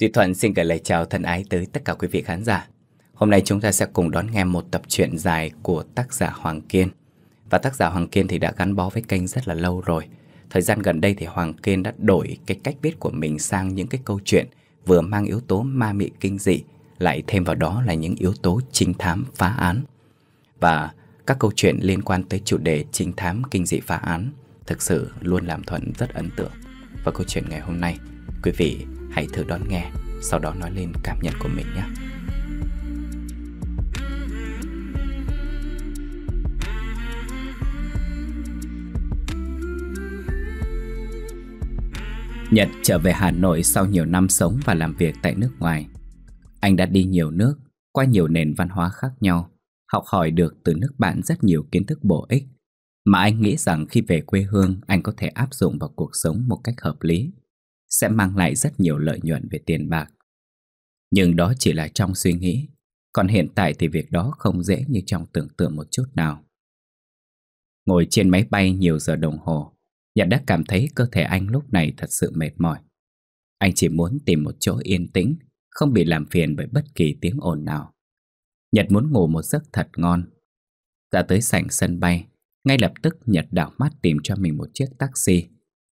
Duy Thuận xin gửi lời chào thân ái tới tất cả quý vị khán giả. Hôm nay chúng ta sẽ cùng đón nghe một tập truyện dài của tác giả Hoàng Kiên. Và tác giả Hoàng Kiên thì đã gắn bó với kênh rất là lâu rồi. Thời gian gần đây thì Hoàng Kiên đã đổi cái cách viết của mình sang những cái câu chuyện vừa mang yếu tố ma mị kinh dị, lại thêm vào đó là những yếu tố trinh thám phá án. Và các câu chuyện liên quan tới chủ đề trinh thám kinh dị phá án thực sự luôn làm Thuận rất ấn tượng. Và câu chuyện ngày hôm nay, quý vị Hãy thử đón nghe, sau đó nói lên cảm nhận của mình nhé. Nhật trở về Hà Nội sau nhiều năm sống và làm việc tại nước ngoài. Anh đã đi nhiều nước, qua nhiều nền văn hóa khác nhau, học hỏi được từ nước bạn rất nhiều kiến thức bổ ích mà anh nghĩ rằng khi về quê hương anh có thể áp dụng vào cuộc sống một cách hợp lý sẽ mang lại rất nhiều lợi nhuận về tiền bạc. Nhưng đó chỉ là trong suy nghĩ, còn hiện tại thì việc đó không dễ như trong tưởng tượng một chút nào. Ngồi trên máy bay nhiều giờ đồng hồ, Nhật đã cảm thấy cơ thể anh lúc này thật sự mệt mỏi. Anh chỉ muốn tìm một chỗ yên tĩnh, không bị làm phiền bởi bất kỳ tiếng ồn nào. Nhật muốn ngủ một giấc thật ngon. Ra tới sảnh sân bay, ngay lập tức Nhật đảo mắt tìm cho mình một chiếc taxi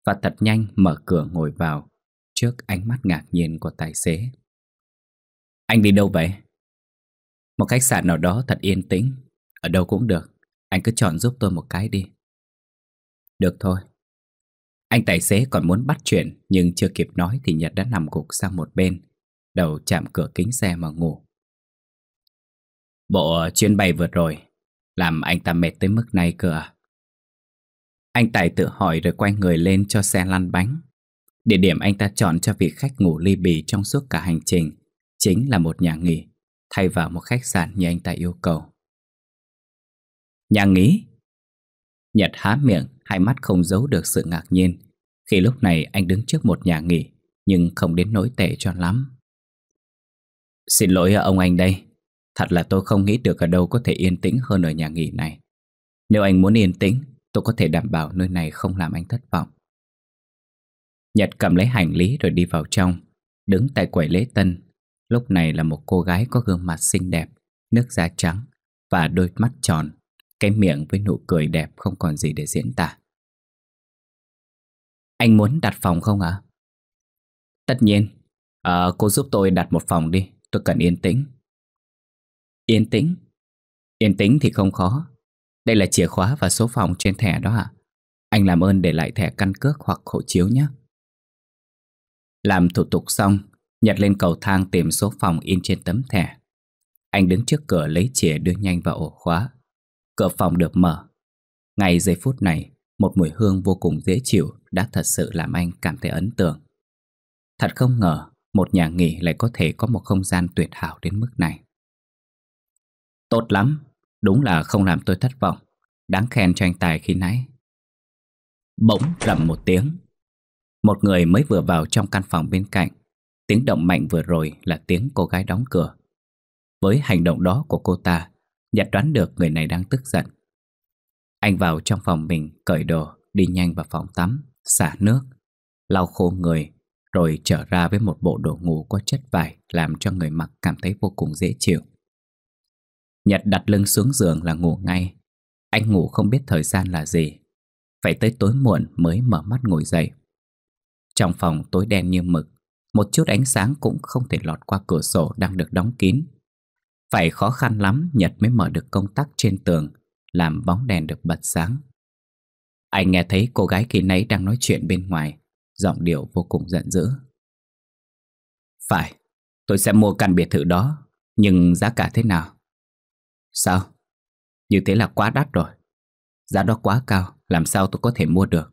và thật nhanh mở cửa ngồi vào trước ánh mắt ngạc nhiên của tài xế. Anh đi đâu vậy? Một khách sạn nào đó thật yên tĩnh, ở đâu cũng được, anh cứ chọn giúp tôi một cái đi. Được thôi. Anh tài xế còn muốn bắt chuyện nhưng chưa kịp nói thì Nhật đã nằm gục sang một bên, đầu chạm cửa kính xe mà ngủ. Bộ chuyến bay vượt rồi, làm anh ta mệt tới mức này cơ à? Anh Tài tự hỏi rồi quay người lên cho xe lăn bánh. Địa điểm anh ta chọn cho vị khách ngủ ly bì trong suốt cả hành trình chính là một nhà nghỉ, thay vào một khách sạn như anh ta yêu cầu. Nhà nghỉ? Nhật há miệng, hai mắt không giấu được sự ngạc nhiên khi lúc này anh đứng trước một nhà nghỉ nhưng không đến nỗi tệ cho lắm. Xin lỗi ông anh đây, thật là tôi không nghĩ được ở đâu có thể yên tĩnh hơn ở nhà nghỉ này. Nếu anh muốn yên tĩnh Tôi có thể đảm bảo nơi này không làm anh thất vọng Nhật cầm lấy hành lý rồi đi vào trong Đứng tại quầy lễ tân Lúc này là một cô gái có gương mặt xinh đẹp Nước da trắng Và đôi mắt tròn Cái miệng với nụ cười đẹp không còn gì để diễn tả Anh muốn đặt phòng không ạ? Tất nhiên à, Cô giúp tôi đặt một phòng đi Tôi cần yên tĩnh Yên tĩnh? Yên tĩnh thì không khó đây là chìa khóa và số phòng trên thẻ đó ạ. À? Anh làm ơn để lại thẻ căn cước hoặc hộ chiếu nhé. Làm thủ tục xong, Nhật lên cầu thang tìm số phòng in trên tấm thẻ. Anh đứng trước cửa lấy chìa đưa nhanh vào ổ khóa. Cửa phòng được mở. Ngay giây phút này, một mùi hương vô cùng dễ chịu đã thật sự làm anh cảm thấy ấn tượng. Thật không ngờ, một nhà nghỉ lại có thể có một không gian tuyệt hảo đến mức này. Tốt lắm, Đúng là không làm tôi thất vọng Đáng khen cho anh Tài khi nãy Bỗng rầm một tiếng Một người mới vừa vào trong căn phòng bên cạnh Tiếng động mạnh vừa rồi là tiếng cô gái đóng cửa Với hành động đó của cô ta Nhật đoán được người này đang tức giận Anh vào trong phòng mình cởi đồ Đi nhanh vào phòng tắm Xả nước Lau khô người Rồi trở ra với một bộ đồ ngủ có chất vải Làm cho người mặc cảm thấy vô cùng dễ chịu Nhật đặt lưng xuống giường là ngủ ngay. Anh ngủ không biết thời gian là gì. Phải tới tối muộn mới mở mắt ngồi dậy. Trong phòng tối đen như mực, một chút ánh sáng cũng không thể lọt qua cửa sổ đang được đóng kín. Phải khó khăn lắm Nhật mới mở được công tắc trên tường, làm bóng đèn được bật sáng. Anh nghe thấy cô gái khi nấy đang nói chuyện bên ngoài, giọng điệu vô cùng giận dữ. Phải, tôi sẽ mua căn biệt thự đó, nhưng giá cả thế nào? Sao? Như thế là quá đắt rồi Giá đó quá cao Làm sao tôi có thể mua được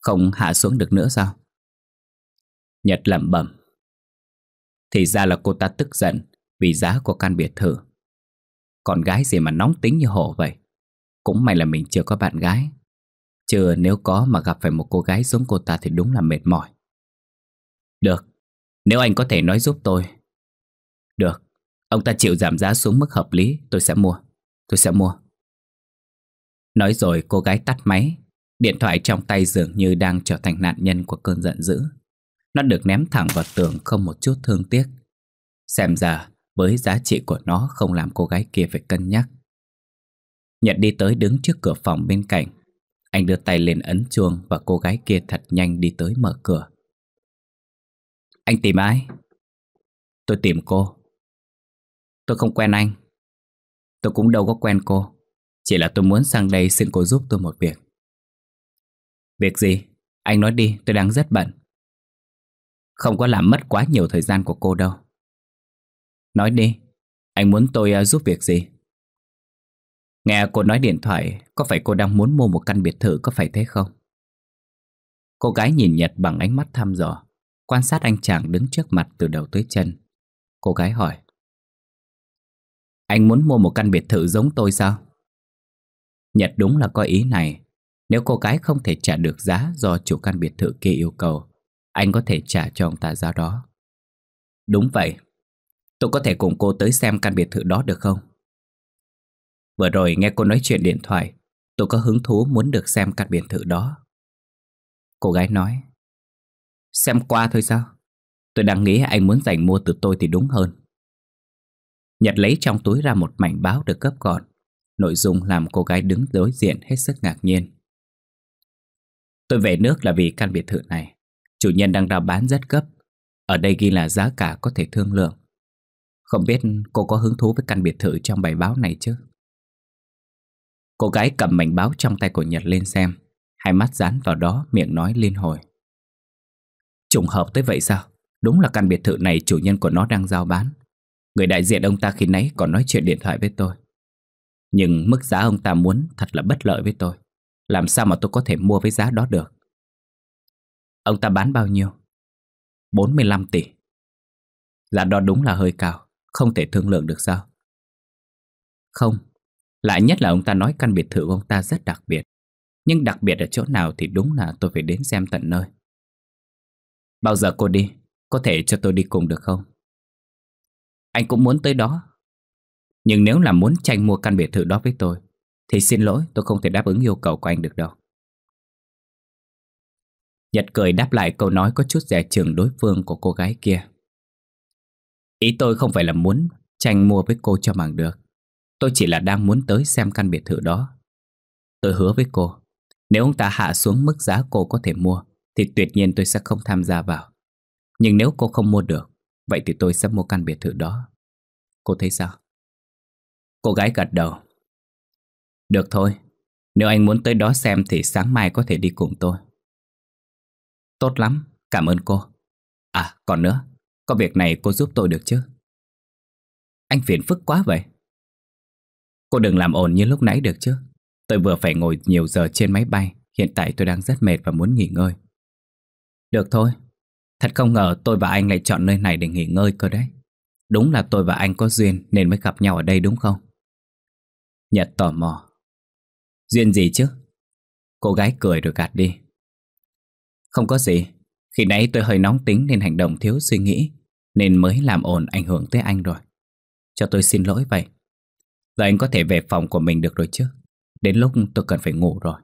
Không hạ xuống được nữa sao Nhật lẩm bẩm Thì ra là cô ta tức giận Vì giá của căn biệt thự Còn gái gì mà nóng tính như hổ vậy Cũng may là mình chưa có bạn gái Chứ nếu có mà gặp phải một cô gái giống cô ta Thì đúng là mệt mỏi Được Nếu anh có thể nói giúp tôi Được Ông ta chịu giảm giá xuống mức hợp lý Tôi sẽ mua Tôi sẽ mua Nói rồi cô gái tắt máy Điện thoại trong tay dường như đang trở thành nạn nhân của cơn giận dữ Nó được ném thẳng vào tường không một chút thương tiếc Xem ra với giá trị của nó không làm cô gái kia phải cân nhắc Nhật đi tới đứng trước cửa phòng bên cạnh Anh đưa tay lên ấn chuông và cô gái kia thật nhanh đi tới mở cửa Anh tìm ai? Tôi tìm cô Tôi không quen anh Tôi cũng đâu có quen cô Chỉ là tôi muốn sang đây xin cô giúp tôi một việc Việc gì? Anh nói đi, tôi đang rất bận Không có làm mất quá nhiều thời gian của cô đâu Nói đi, anh muốn tôi à, giúp việc gì? Nghe cô nói điện thoại, có phải cô đang muốn mua một căn biệt thự có phải thế không? Cô gái nhìn Nhật bằng ánh mắt thăm dò, quan sát anh chàng đứng trước mặt từ đầu tới chân. Cô gái hỏi anh muốn mua một căn biệt thự giống tôi sao? Nhật đúng là có ý này. Nếu cô gái không thể trả được giá do chủ căn biệt thự kia yêu cầu, anh có thể trả cho ông ta giá đó. Đúng vậy. Tôi có thể cùng cô tới xem căn biệt thự đó được không? Vừa rồi nghe cô nói chuyện điện thoại, tôi có hứng thú muốn được xem căn biệt thự đó. Cô gái nói, xem qua thôi sao? Tôi đang nghĩ anh muốn dành mua từ tôi thì đúng hơn. Nhật lấy trong túi ra một mảnh báo được cấp gọn Nội dung làm cô gái đứng đối diện hết sức ngạc nhiên Tôi về nước là vì căn biệt thự này Chủ nhân đang ra bán rất gấp Ở đây ghi là giá cả có thể thương lượng Không biết cô có hứng thú với căn biệt thự trong bài báo này chứ Cô gái cầm mảnh báo trong tay của Nhật lên xem Hai mắt dán vào đó miệng nói liên hồi Trùng hợp tới vậy sao Đúng là căn biệt thự này chủ nhân của nó đang giao bán Người đại diện ông ta khi nãy còn nói chuyện điện thoại với tôi Nhưng mức giá ông ta muốn thật là bất lợi với tôi Làm sao mà tôi có thể mua với giá đó được Ông ta bán bao nhiêu? 45 tỷ Giá đó đúng là hơi cao Không thể thương lượng được sao Không Lại nhất là ông ta nói căn biệt thự của ông ta rất đặc biệt Nhưng đặc biệt ở chỗ nào thì đúng là tôi phải đến xem tận nơi Bao giờ cô đi? Có thể cho tôi đi cùng được không? Anh cũng muốn tới đó Nhưng nếu là muốn tranh mua căn biệt thự đó với tôi Thì xin lỗi tôi không thể đáp ứng yêu cầu của anh được đâu Nhật cười đáp lại câu nói có chút rẻ trường đối phương của cô gái kia Ý tôi không phải là muốn tranh mua với cô cho bằng được Tôi chỉ là đang muốn tới xem căn biệt thự đó Tôi hứa với cô Nếu ông ta hạ xuống mức giá cô có thể mua Thì tuyệt nhiên tôi sẽ không tham gia vào Nhưng nếu cô không mua được Vậy thì tôi sẽ mua căn biệt thự đó Cô thấy sao? Cô gái gật đầu Được thôi Nếu anh muốn tới đó xem thì sáng mai có thể đi cùng tôi Tốt lắm, cảm ơn cô À còn nữa Có việc này cô giúp tôi được chứ Anh phiền phức quá vậy Cô đừng làm ồn như lúc nãy được chứ Tôi vừa phải ngồi nhiều giờ trên máy bay Hiện tại tôi đang rất mệt và muốn nghỉ ngơi Được thôi, Thật không ngờ tôi và anh lại chọn nơi này để nghỉ ngơi cơ đấy. Đúng là tôi và anh có duyên nên mới gặp nhau ở đây đúng không? Nhật tò mò. Duyên gì chứ? Cô gái cười rồi gạt đi. Không có gì. Khi nãy tôi hơi nóng tính nên hành động thiếu suy nghĩ. Nên mới làm ồn ảnh hưởng tới anh rồi. Cho tôi xin lỗi vậy. Giờ anh có thể về phòng của mình được rồi chứ? Đến lúc tôi cần phải ngủ rồi.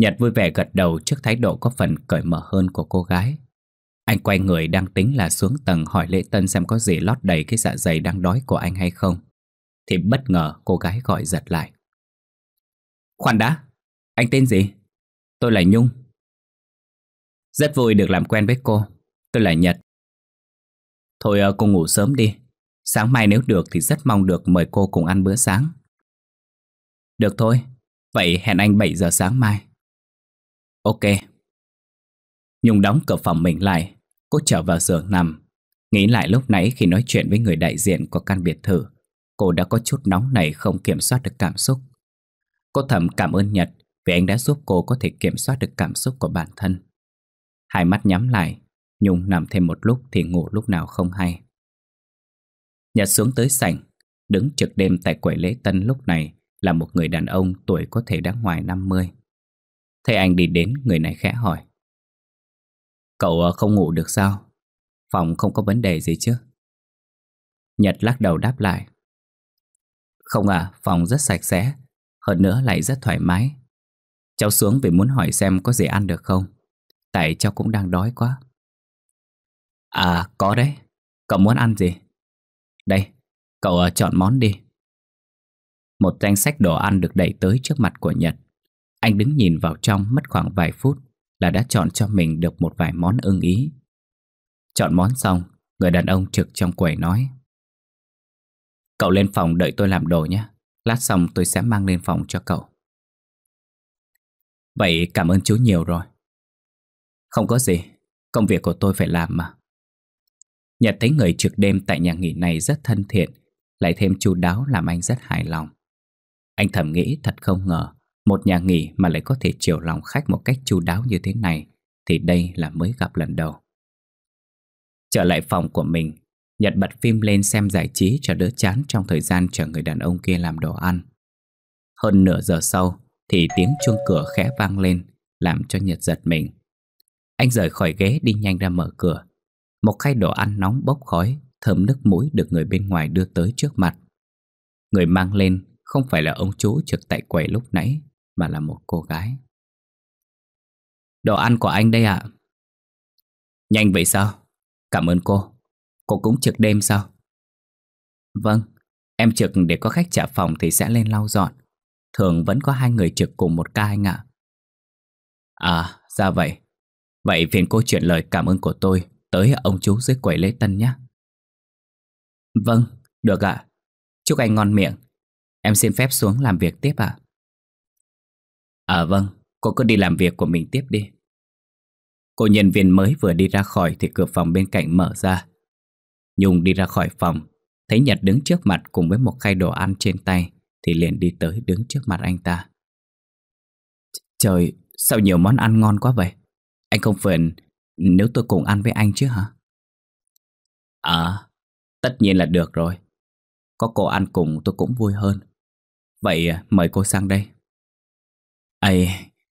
Nhật vui vẻ gật đầu trước thái độ có phần cởi mở hơn của cô gái. Anh quay người đang tính là xuống tầng hỏi Lệ Tân xem có gì lót đầy cái dạ dày đang đói của anh hay không. Thì bất ngờ cô gái gọi giật lại. Khoan đã, anh tên gì? Tôi là Nhung. Rất vui được làm quen với cô. Tôi là Nhật. Thôi ờ, cô ngủ sớm đi. Sáng mai nếu được thì rất mong được mời cô cùng ăn bữa sáng. Được thôi, vậy hẹn anh 7 giờ sáng mai. Ok. Nhung đóng cửa phòng mình lại, cô trở vào giường nằm. Nghĩ lại lúc nãy khi nói chuyện với người đại diện của căn biệt thự, cô đã có chút nóng này không kiểm soát được cảm xúc. Cô thầm cảm ơn Nhật vì anh đã giúp cô có thể kiểm soát được cảm xúc của bản thân. Hai mắt nhắm lại, Nhung nằm thêm một lúc thì ngủ lúc nào không hay. Nhật xuống tới sảnh, đứng trực đêm tại quầy lễ tân lúc này là một người đàn ông tuổi có thể đã ngoài 50. Thấy anh đi đến, người này khẽ hỏi. Cậu ờ, không ngủ được sao? Phòng không có vấn đề gì chứ? Nhật lắc đầu đáp lại. Không à, phòng rất sạch sẽ, hơn nữa lại rất thoải mái. Cháu xuống vì muốn hỏi xem có gì ăn được không? Tại cháu cũng đang đói quá. À, có đấy. Cậu muốn ăn gì? Đây, cậu ờ, chọn món đi. Một danh sách đồ ăn được đẩy tới trước mặt của Nhật. Anh đứng nhìn vào trong mất khoảng vài phút là đã chọn cho mình được một vài món ưng ý. Chọn món xong, người đàn ông trực trong quầy nói. Cậu lên phòng đợi tôi làm đồ nhé, lát xong tôi sẽ mang lên phòng cho cậu. Vậy cảm ơn chú nhiều rồi. Không có gì, công việc của tôi phải làm mà. Nhật thấy người trực đêm tại nhà nghỉ này rất thân thiện, lại thêm chu đáo làm anh rất hài lòng. Anh thầm nghĩ thật không ngờ, một nhà nghỉ mà lại có thể chiều lòng khách một cách chu đáo như thế này thì đây là mới gặp lần đầu. Trở lại phòng của mình, Nhật bật phim lên xem giải trí cho đỡ chán trong thời gian chờ người đàn ông kia làm đồ ăn. Hơn nửa giờ sau thì tiếng chuông cửa khẽ vang lên làm cho Nhật giật mình. Anh rời khỏi ghế đi nhanh ra mở cửa. Một khay đồ ăn nóng bốc khói, thơm nước mũi được người bên ngoài đưa tới trước mặt. Người mang lên không phải là ông chú trực tại quầy lúc nãy mà là một cô gái. Đồ ăn của anh đây ạ. Nhanh vậy sao? Cảm ơn cô. Cô cũng trực đêm sao? Vâng, em trực để có khách trả phòng thì sẽ lên lau dọn. Thường vẫn có hai người trực cùng một ca anh ạ. À. ra vậy. Vậy phiền cô chuyển lời cảm ơn của tôi tới ông chú dưới quầy lễ tân nhé. Vâng, được ạ. Chúc anh ngon miệng. Em xin phép xuống làm việc tiếp ạ. À. À vâng, cô cứ đi làm việc của mình tiếp đi Cô nhân viên mới vừa đi ra khỏi thì cửa phòng bên cạnh mở ra Nhung đi ra khỏi phòng Thấy Nhật đứng trước mặt cùng với một khay đồ ăn trên tay Thì liền đi tới đứng trước mặt anh ta Trời, sao nhiều món ăn ngon quá vậy Anh không phiền nếu tôi cùng ăn với anh chứ hả? À, tất nhiên là được rồi Có cô ăn cùng tôi cũng vui hơn Vậy à, mời cô sang đây Ây,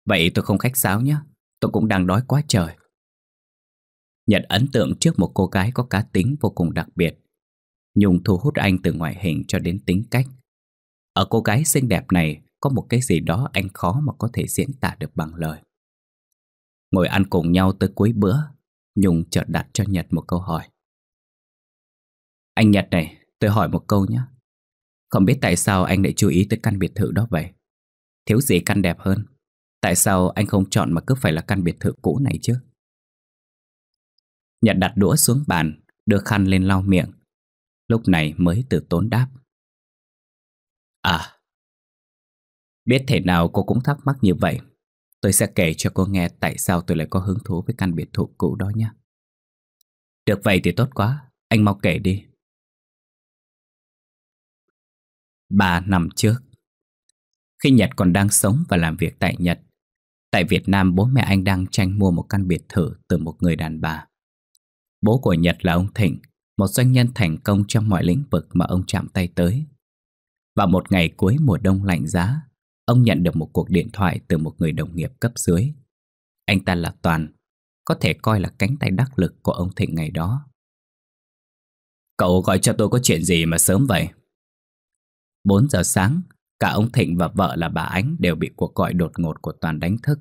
vậy tôi không khách sáo nhé Tôi cũng đang đói quá trời Nhật ấn tượng trước một cô gái có cá tính vô cùng đặc biệt Nhung thu hút anh từ ngoại hình cho đến tính cách Ở cô gái xinh đẹp này Có một cái gì đó anh khó mà có thể diễn tả được bằng lời Ngồi ăn cùng nhau tới cuối bữa Nhung chợt đặt cho Nhật một câu hỏi Anh Nhật này, tôi hỏi một câu nhé Không biết tại sao anh lại chú ý tới căn biệt thự đó vậy Thiếu gì căn đẹp hơn Tại sao anh không chọn mà cứ phải là căn biệt thự cũ này chứ Nhật đặt đũa xuống bàn Đưa khăn lên lau miệng Lúc này mới từ tốn đáp À Biết thể nào cô cũng thắc mắc như vậy Tôi sẽ kể cho cô nghe tại sao tôi lại có hứng thú với căn biệt thự cũ đó nhé Được vậy thì tốt quá Anh mau kể đi bà nằm trước khi Nhật còn đang sống và làm việc tại Nhật. Tại Việt Nam, bố mẹ anh đang tranh mua một căn biệt thự từ một người đàn bà. Bố của Nhật là ông Thịnh, một doanh nhân thành công trong mọi lĩnh vực mà ông chạm tay tới. Vào một ngày cuối mùa đông lạnh giá, ông nhận được một cuộc điện thoại từ một người đồng nghiệp cấp dưới. Anh ta là Toàn, có thể coi là cánh tay đắc lực của ông Thịnh ngày đó. Cậu gọi cho tôi có chuyện gì mà sớm vậy? 4 giờ sáng, Cả ông Thịnh và vợ là bà Ánh đều bị cuộc gọi đột ngột của Toàn đánh thức.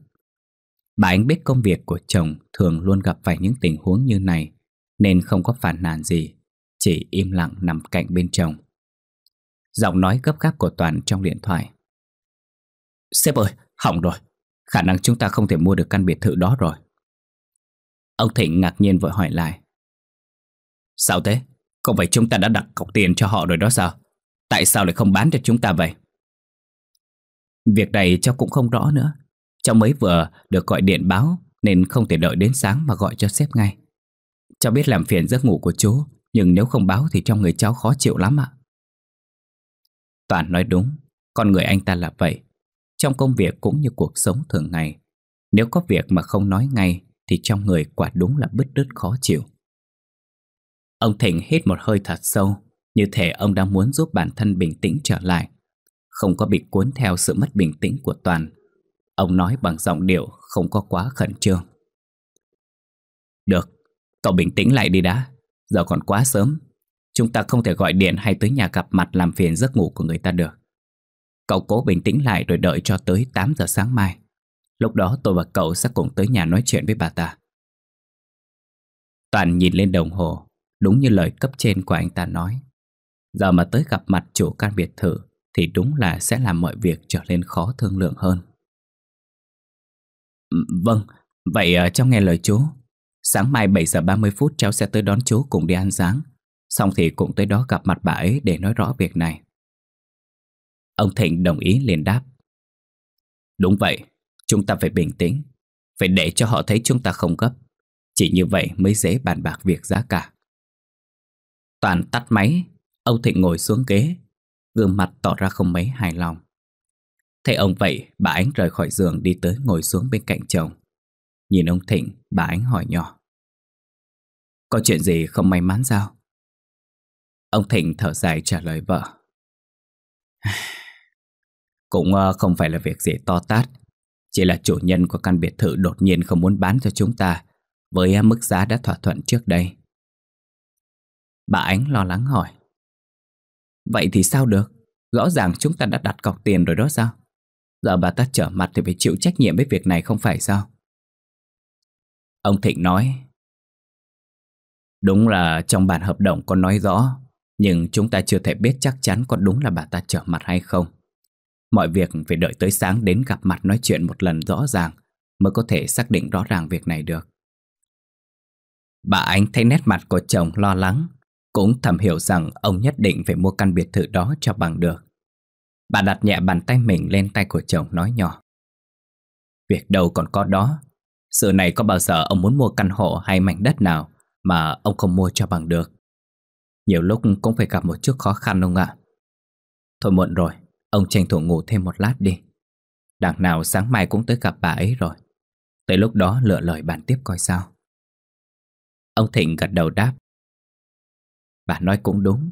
Bà Ánh biết công việc của chồng thường luôn gặp phải những tình huống như này, nên không có phản nàn gì, chỉ im lặng nằm cạnh bên chồng. Giọng nói gấp gáp của Toàn trong điện thoại. Sếp ơi, hỏng rồi, khả năng chúng ta không thể mua được căn biệt thự đó rồi. Ông Thịnh ngạc nhiên vội hỏi lại. Sao thế? Không phải chúng ta đã đặt cọc tiền cho họ rồi đó sao? Tại sao lại không bán cho chúng ta vậy? Việc này cháu cũng không rõ nữa Cháu mới vừa được gọi điện báo Nên không thể đợi đến sáng mà gọi cho sếp ngay Cháu biết làm phiền giấc ngủ của chú Nhưng nếu không báo thì trong người cháu khó chịu lắm ạ Toàn nói đúng Con người anh ta là vậy Trong công việc cũng như cuộc sống thường ngày Nếu có việc mà không nói ngay Thì trong người quả đúng là bứt rứt khó chịu Ông Thịnh hít một hơi thật sâu Như thể ông đang muốn giúp bản thân bình tĩnh trở lại không có bị cuốn theo sự mất bình tĩnh của Toàn. Ông nói bằng giọng điệu không có quá khẩn trương. Được, cậu bình tĩnh lại đi đã, giờ còn quá sớm. Chúng ta không thể gọi điện hay tới nhà gặp mặt làm phiền giấc ngủ của người ta được. Cậu cố bình tĩnh lại rồi đợi cho tới 8 giờ sáng mai. Lúc đó tôi và cậu sẽ cùng tới nhà nói chuyện với bà ta. Toàn nhìn lên đồng hồ, đúng như lời cấp trên của anh ta nói. Giờ mà tới gặp mặt chủ căn biệt thự thì đúng là sẽ làm mọi việc trở nên khó thương lượng hơn. Ừ, vâng, vậy ờ, cháu nghe lời chú. Sáng mai 7 giờ 30 phút cháu sẽ tới đón chú cùng đi ăn sáng. Xong thì cũng tới đó gặp mặt bà ấy để nói rõ việc này. Ông Thịnh đồng ý liền đáp. Đúng vậy, chúng ta phải bình tĩnh. Phải để cho họ thấy chúng ta không gấp. Chỉ như vậy mới dễ bàn bạc việc giá cả. Toàn tắt máy, Âu Thịnh ngồi xuống ghế, gương mặt tỏ ra không mấy hài lòng. Thấy ông vậy, bà Ánh rời khỏi giường đi tới ngồi xuống bên cạnh chồng. Nhìn ông Thịnh, bà Ánh hỏi nhỏ. Có chuyện gì không may mắn sao? Ông Thịnh thở dài trả lời vợ. Cũng ờ, không phải là việc gì to tát, chỉ là chủ nhân của căn biệt thự đột nhiên không muốn bán cho chúng ta với mức giá đã thỏa thuận trước đây. Bà Ánh lo lắng hỏi. Vậy thì sao được? Rõ ràng chúng ta đã đặt cọc tiền rồi đó sao? Giờ bà ta trở mặt thì phải chịu trách nhiệm với việc này không phải sao? Ông Thịnh nói Đúng là trong bản hợp đồng có nói rõ Nhưng chúng ta chưa thể biết chắc chắn có đúng là bà ta trở mặt hay không Mọi việc phải đợi tới sáng đến gặp mặt nói chuyện một lần rõ ràng Mới có thể xác định rõ ràng việc này được Bà Ánh thấy nét mặt của chồng lo lắng cũng thầm hiểu rằng ông nhất định phải mua căn biệt thự đó cho bằng được Bà đặt nhẹ bàn tay mình lên tay của chồng nói nhỏ Việc đâu còn có đó Sự này có bao giờ ông muốn mua căn hộ hay mảnh đất nào Mà ông không mua cho bằng được Nhiều lúc cũng phải gặp một chút khó khăn ông ạ Thôi muộn rồi Ông tranh thủ ngủ thêm một lát đi Đằng nào sáng mai cũng tới gặp bà ấy rồi Tới lúc đó lựa lời bàn tiếp coi sao Ông Thịnh gật đầu đáp Bà nói cũng đúng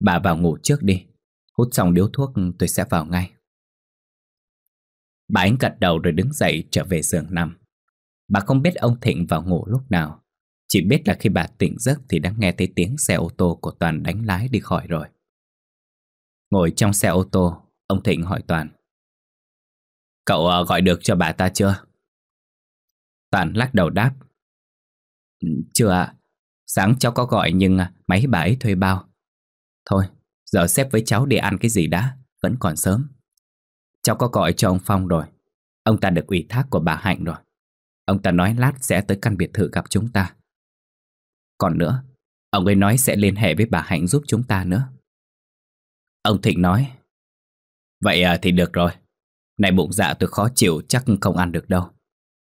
Bà vào ngủ trước đi Hút xong điếu thuốc tôi sẽ vào ngay Bà ánh gật đầu rồi đứng dậy trở về giường nằm Bà không biết ông Thịnh vào ngủ lúc nào Chỉ biết là khi bà tỉnh giấc thì đã nghe thấy tiếng xe ô tô của Toàn đánh lái đi khỏi rồi Ngồi trong xe ô tô, ông Thịnh hỏi Toàn Cậu ờ, gọi được cho bà ta chưa? Toàn lắc đầu đáp ừ, Chưa ạ, Sáng cháu có gọi nhưng à, máy bà ấy thuê bao Thôi, giờ xếp với cháu để ăn cái gì đã Vẫn còn sớm Cháu có gọi cho ông Phong rồi Ông ta được ủy thác của bà Hạnh rồi Ông ta nói lát sẽ tới căn biệt thự gặp chúng ta Còn nữa Ông ấy nói sẽ liên hệ với bà Hạnh giúp chúng ta nữa Ông Thịnh nói Vậy à, thì được rồi Này bụng dạ tôi khó chịu chắc không ăn được đâu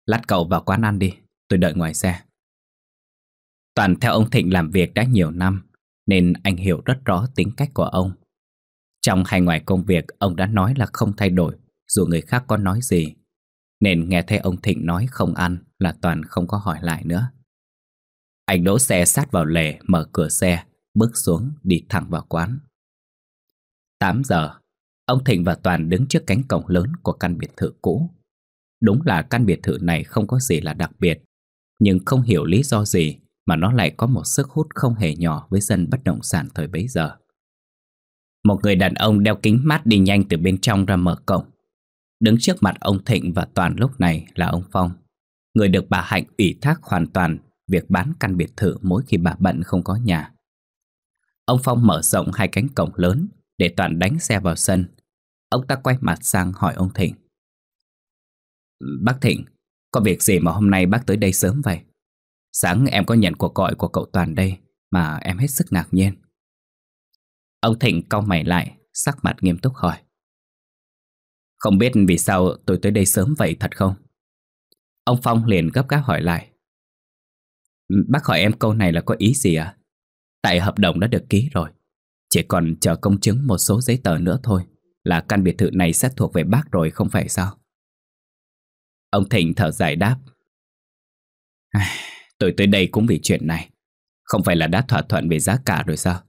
Lát cậu vào quán ăn đi Tôi đợi ngoài xe Toàn theo ông Thịnh làm việc đã nhiều năm Nên anh hiểu rất rõ tính cách của ông Trong hay ngoài công việc Ông đã nói là không thay đổi Dù người khác có nói gì Nên nghe thấy ông Thịnh nói không ăn Là Toàn không có hỏi lại nữa Anh đỗ xe sát vào lề Mở cửa xe Bước xuống đi thẳng vào quán 8 giờ Ông Thịnh và Toàn đứng trước cánh cổng lớn Của căn biệt thự cũ Đúng là căn biệt thự này không có gì là đặc biệt Nhưng không hiểu lý do gì mà nó lại có một sức hút không hề nhỏ với dân bất động sản thời bấy giờ. Một người đàn ông đeo kính mát đi nhanh từ bên trong ra mở cổng. Đứng trước mặt ông Thịnh và Toàn lúc này là ông Phong, người được bà Hạnh ủy thác hoàn toàn việc bán căn biệt thự mỗi khi bà bận không có nhà. Ông Phong mở rộng hai cánh cổng lớn để Toàn đánh xe vào sân. Ông ta quay mặt sang hỏi ông Thịnh. Bác Thịnh, có việc gì mà hôm nay bác tới đây sớm vậy? Sáng em có nhận cuộc gọi của cậu Toàn đây mà em hết sức ngạc nhiên. Ông Thịnh cau mày lại, sắc mặt nghiêm túc hỏi. Không biết vì sao tôi tới đây sớm vậy thật không? Ông Phong liền gấp gáp hỏi lại. Bác hỏi em câu này là có ý gì ạ? Tại hợp đồng đã được ký rồi. Chỉ còn chờ công chứng một số giấy tờ nữa thôi là căn biệt thự này sẽ thuộc về bác rồi không phải sao? Ông Thịnh thở dài đáp. Tôi tới đây cũng vì chuyện này Không phải là đã thỏa thuận về giá cả rồi sao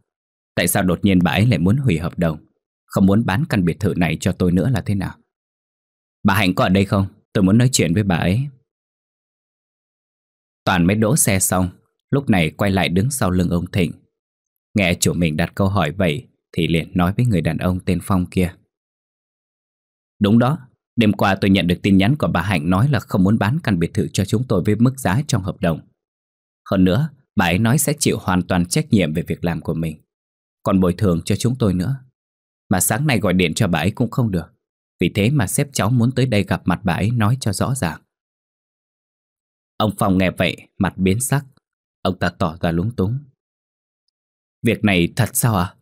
Tại sao đột nhiên bà ấy lại muốn hủy hợp đồng Không muốn bán căn biệt thự này cho tôi nữa là thế nào Bà Hạnh có ở đây không Tôi muốn nói chuyện với bà ấy Toàn mới đỗ xe xong Lúc này quay lại đứng sau lưng ông Thịnh Nghe chủ mình đặt câu hỏi vậy Thì liền nói với người đàn ông tên Phong kia Đúng đó Đêm qua tôi nhận được tin nhắn của bà Hạnh nói là không muốn bán căn biệt thự cho chúng tôi với mức giá trong hợp đồng hơn nữa, bà ấy nói sẽ chịu hoàn toàn trách nhiệm về việc làm của mình Còn bồi thường cho chúng tôi nữa Mà sáng nay gọi điện cho bà ấy cũng không được Vì thế mà sếp cháu muốn tới đây gặp mặt bà ấy nói cho rõ ràng Ông Phong nghe vậy, mặt biến sắc Ông ta tỏ ra lúng túng Việc này thật sao ạ?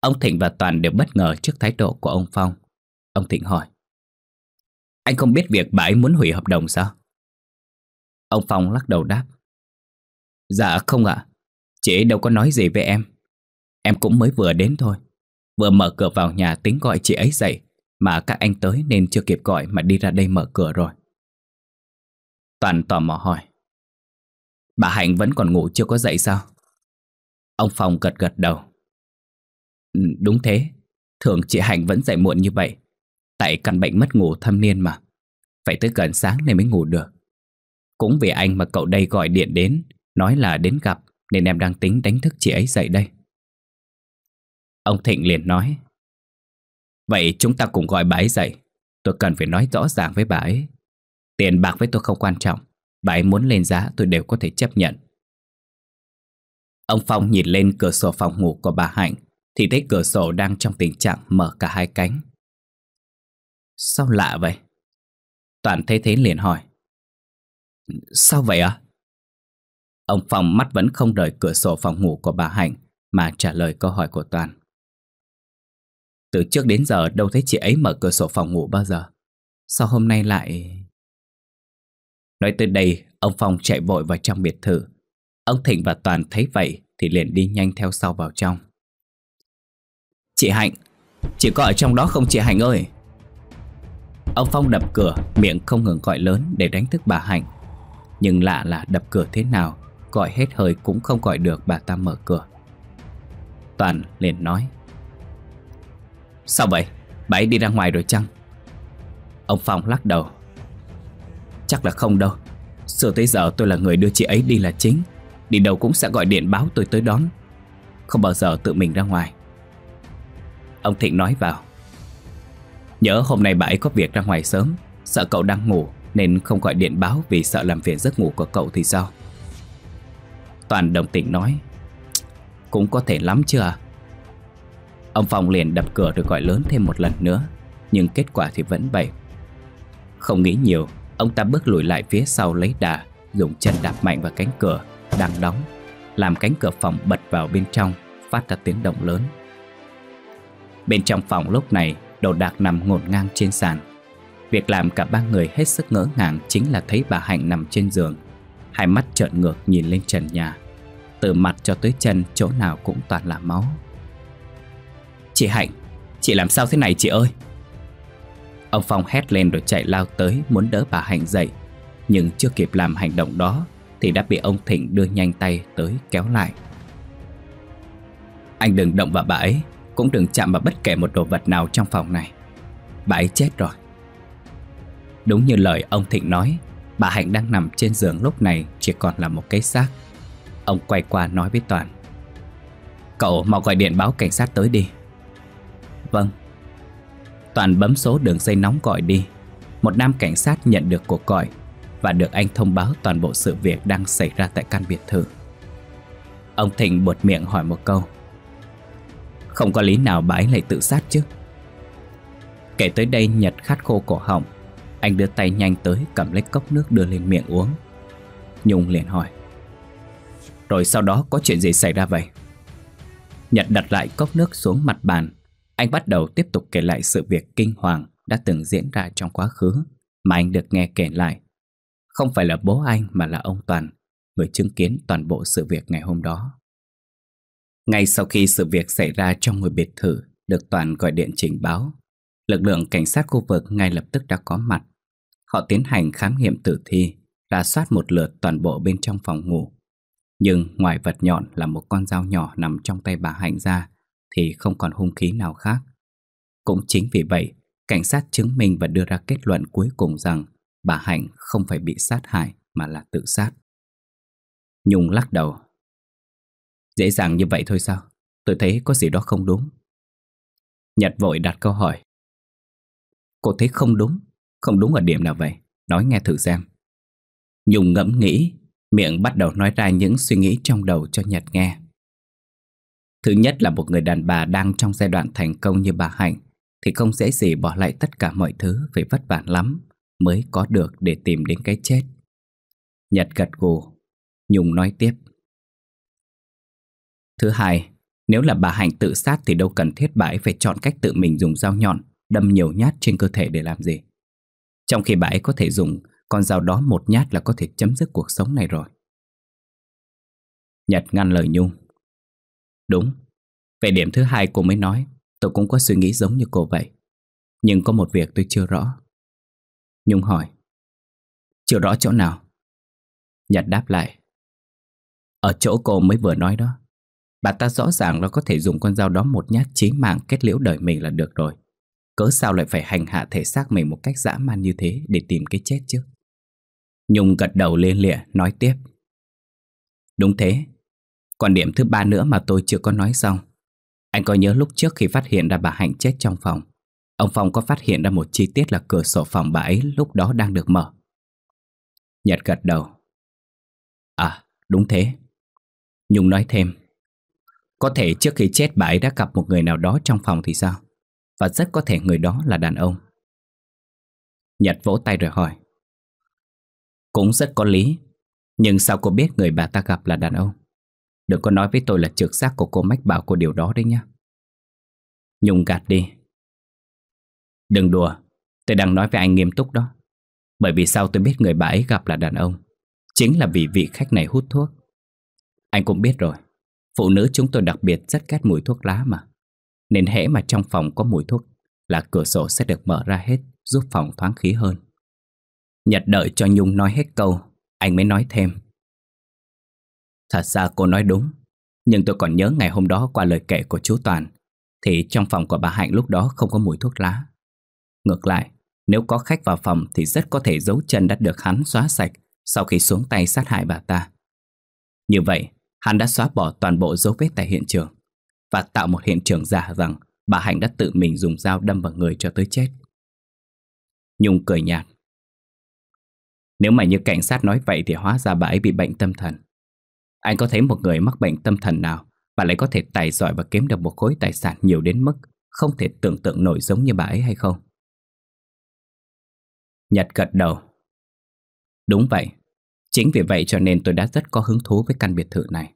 Ông Thịnh và Toàn đều bất ngờ trước thái độ của ông Phong Ông Thịnh hỏi Anh không biết việc bà ấy muốn hủy hợp đồng sao? Ông Phong lắc đầu đáp Dạ không ạ à. Chị đâu có nói gì với em Em cũng mới vừa đến thôi Vừa mở cửa vào nhà tính gọi chị ấy dậy Mà các anh tới nên chưa kịp gọi Mà đi ra đây mở cửa rồi Toàn tò mò hỏi Bà Hạnh vẫn còn ngủ chưa có dậy sao Ông Phong gật gật đầu ừ, Đúng thế Thường chị Hạnh vẫn dậy muộn như vậy Tại căn bệnh mất ngủ thâm niên mà Phải tới gần sáng nên mới ngủ được Cũng vì anh mà cậu đây gọi điện đến Nói là đến gặp nên em đang tính đánh thức chị ấy dậy đây Ông Thịnh liền nói Vậy chúng ta cùng gọi bà ấy dậy Tôi cần phải nói rõ ràng với bà ấy Tiền bạc với tôi không quan trọng Bà ấy muốn lên giá tôi đều có thể chấp nhận Ông Phong nhìn lên cửa sổ phòng ngủ của bà Hạnh Thì thấy cửa sổ đang trong tình trạng mở cả hai cánh Sao lạ vậy? Toàn thấy thế liền hỏi Sao vậy ạ? Ông Phong mắt vẫn không rời cửa sổ phòng ngủ của bà Hạnh mà trả lời câu hỏi của Toàn. Từ trước đến giờ đâu thấy chị ấy mở cửa sổ phòng ngủ bao giờ. Sao hôm nay lại... Nói tới đây, ông Phong chạy vội vào trong biệt thự. Ông Thịnh và Toàn thấy vậy thì liền đi nhanh theo sau vào trong. Chị Hạnh, chị có ở trong đó không chị Hạnh ơi? Ông Phong đập cửa, miệng không ngừng gọi lớn để đánh thức bà Hạnh. Nhưng lạ là đập cửa thế nào gọi hết hơi cũng không gọi được bà ta mở cửa. Toàn liền nói. Sao vậy? Bà ấy đi ra ngoài rồi chăng? Ông Phong lắc đầu. Chắc là không đâu. Xưa tới giờ tôi là người đưa chị ấy đi là chính. Đi đâu cũng sẽ gọi điện báo tôi tới đón. Không bao giờ tự mình ra ngoài. Ông Thịnh nói vào. Nhớ hôm nay bà ấy có việc ra ngoài sớm Sợ cậu đang ngủ Nên không gọi điện báo vì sợ làm phiền giấc ngủ của cậu thì sao Toàn đồng tình nói Cũng có thể lắm chưa Ông Phong liền đập cửa rồi gọi lớn thêm một lần nữa Nhưng kết quả thì vẫn vậy Không nghĩ nhiều Ông ta bước lùi lại phía sau lấy đà Dùng chân đạp mạnh vào cánh cửa Đang đóng Làm cánh cửa phòng bật vào bên trong Phát ra tiếng động lớn Bên trong phòng lúc này Đồ đạc nằm ngổn ngang trên sàn Việc làm cả ba người hết sức ngỡ ngàng Chính là thấy bà Hạnh nằm trên giường Hai mắt trợn ngược nhìn lên trần nhà từ mặt cho tới chân chỗ nào cũng toàn là máu Chị Hạnh Chị làm sao thế này chị ơi Ông Phong hét lên rồi chạy lao tới Muốn đỡ bà Hạnh dậy Nhưng chưa kịp làm hành động đó Thì đã bị ông Thịnh đưa nhanh tay tới kéo lại Anh đừng động vào bà ấy Cũng đừng chạm vào bất kể một đồ vật nào trong phòng này Bà ấy chết rồi Đúng như lời ông Thịnh nói Bà Hạnh đang nằm trên giường lúc này Chỉ còn là một cái xác Ông quay qua nói với Toàn Cậu mau gọi điện báo cảnh sát tới đi Vâng Toàn bấm số đường dây nóng gọi đi Một nam cảnh sát nhận được cuộc gọi Và được anh thông báo toàn bộ sự việc đang xảy ra tại căn biệt thự Ông Thịnh buột miệng hỏi một câu Không có lý nào bà ấy lại tự sát chứ Kể tới đây Nhật khát khô cổ họng Anh đưa tay nhanh tới cầm lấy cốc nước đưa lên miệng uống Nhung liền hỏi rồi sau đó có chuyện gì xảy ra vậy Nhật đặt lại cốc nước xuống mặt bàn Anh bắt đầu tiếp tục kể lại sự việc kinh hoàng Đã từng diễn ra trong quá khứ Mà anh được nghe kể lại Không phải là bố anh mà là ông Toàn Người chứng kiến toàn bộ sự việc ngày hôm đó Ngay sau khi sự việc xảy ra trong ngôi biệt thự Được Toàn gọi điện trình báo Lực lượng cảnh sát khu vực ngay lập tức đã có mặt Họ tiến hành khám nghiệm tử thi ra soát một lượt toàn bộ bên trong phòng ngủ nhưng ngoài vật nhọn là một con dao nhỏ nằm trong tay bà Hạnh ra Thì không còn hung khí nào khác Cũng chính vì vậy Cảnh sát chứng minh và đưa ra kết luận cuối cùng rằng Bà Hạnh không phải bị sát hại mà là tự sát Nhung lắc đầu Dễ dàng như vậy thôi sao Tôi thấy có gì đó không đúng Nhật vội đặt câu hỏi Cô thấy không đúng Không đúng ở điểm nào vậy Nói nghe thử xem Nhung ngẫm nghĩ miệng bắt đầu nói ra những suy nghĩ trong đầu cho Nhật nghe. Thứ nhất là một người đàn bà đang trong giai đoạn thành công như bà Hạnh thì không dễ gì bỏ lại tất cả mọi thứ phải vất vả lắm mới có được để tìm đến cái chết. Nhật gật gù, Nhung nói tiếp. Thứ hai, nếu là bà Hạnh tự sát thì đâu cần thiết bãi phải chọn cách tự mình dùng dao nhọn đâm nhiều nhát trên cơ thể để làm gì. Trong khi bãi có thể dùng con dao đó một nhát là có thể chấm dứt cuộc sống này rồi Nhật ngăn lời Nhung Đúng Về điểm thứ hai cô mới nói Tôi cũng có suy nghĩ giống như cô vậy Nhưng có một việc tôi chưa rõ Nhung hỏi Chưa rõ chỗ nào Nhật đáp lại Ở chỗ cô mới vừa nói đó Bà ta rõ ràng là có thể dùng con dao đó một nhát chí mạng kết liễu đời mình là được rồi Cớ sao lại phải hành hạ thể xác mình một cách dã man như thế để tìm cái chết chứ Nhung gật đầu lên lịa nói tiếp Đúng thế Còn điểm thứ ba nữa mà tôi chưa có nói xong Anh có nhớ lúc trước khi phát hiện ra bà Hạnh chết trong phòng Ông Phong có phát hiện ra một chi tiết là cửa sổ phòng bà ấy lúc đó đang được mở Nhật gật đầu À đúng thế Nhung nói thêm Có thể trước khi chết bà ấy đã gặp một người nào đó trong phòng thì sao Và rất có thể người đó là đàn ông Nhật vỗ tay rồi hỏi cũng rất có lý Nhưng sao cô biết người bà ta gặp là đàn ông Đừng có nói với tôi là trực giác của cô mách bảo cô điều đó đấy nhá Nhung gạt đi Đừng đùa Tôi đang nói với anh nghiêm túc đó Bởi vì sao tôi biết người bà ấy gặp là đàn ông Chính là vì vị khách này hút thuốc Anh cũng biết rồi Phụ nữ chúng tôi đặc biệt rất ghét mùi thuốc lá mà Nên hễ mà trong phòng có mùi thuốc Là cửa sổ sẽ được mở ra hết Giúp phòng thoáng khí hơn Nhật đợi cho Nhung nói hết câu Anh mới nói thêm Thật ra cô nói đúng Nhưng tôi còn nhớ ngày hôm đó qua lời kể của chú Toàn Thì trong phòng của bà Hạnh lúc đó không có mùi thuốc lá Ngược lại Nếu có khách vào phòng thì rất có thể dấu chân đã được hắn xóa sạch Sau khi xuống tay sát hại bà ta Như vậy Hắn đã xóa bỏ toàn bộ dấu vết tại hiện trường Và tạo một hiện trường giả rằng Bà Hạnh đã tự mình dùng dao đâm vào người cho tới chết Nhung cười nhạt nếu mà như cảnh sát nói vậy thì hóa ra bà ấy bị bệnh tâm thần. Anh có thấy một người mắc bệnh tâm thần nào mà lại có thể tài giỏi và kiếm được một khối tài sản nhiều đến mức không thể tưởng tượng nổi giống như bà ấy hay không? Nhật gật đầu. Đúng vậy. Chính vì vậy cho nên tôi đã rất có hứng thú với căn biệt thự này.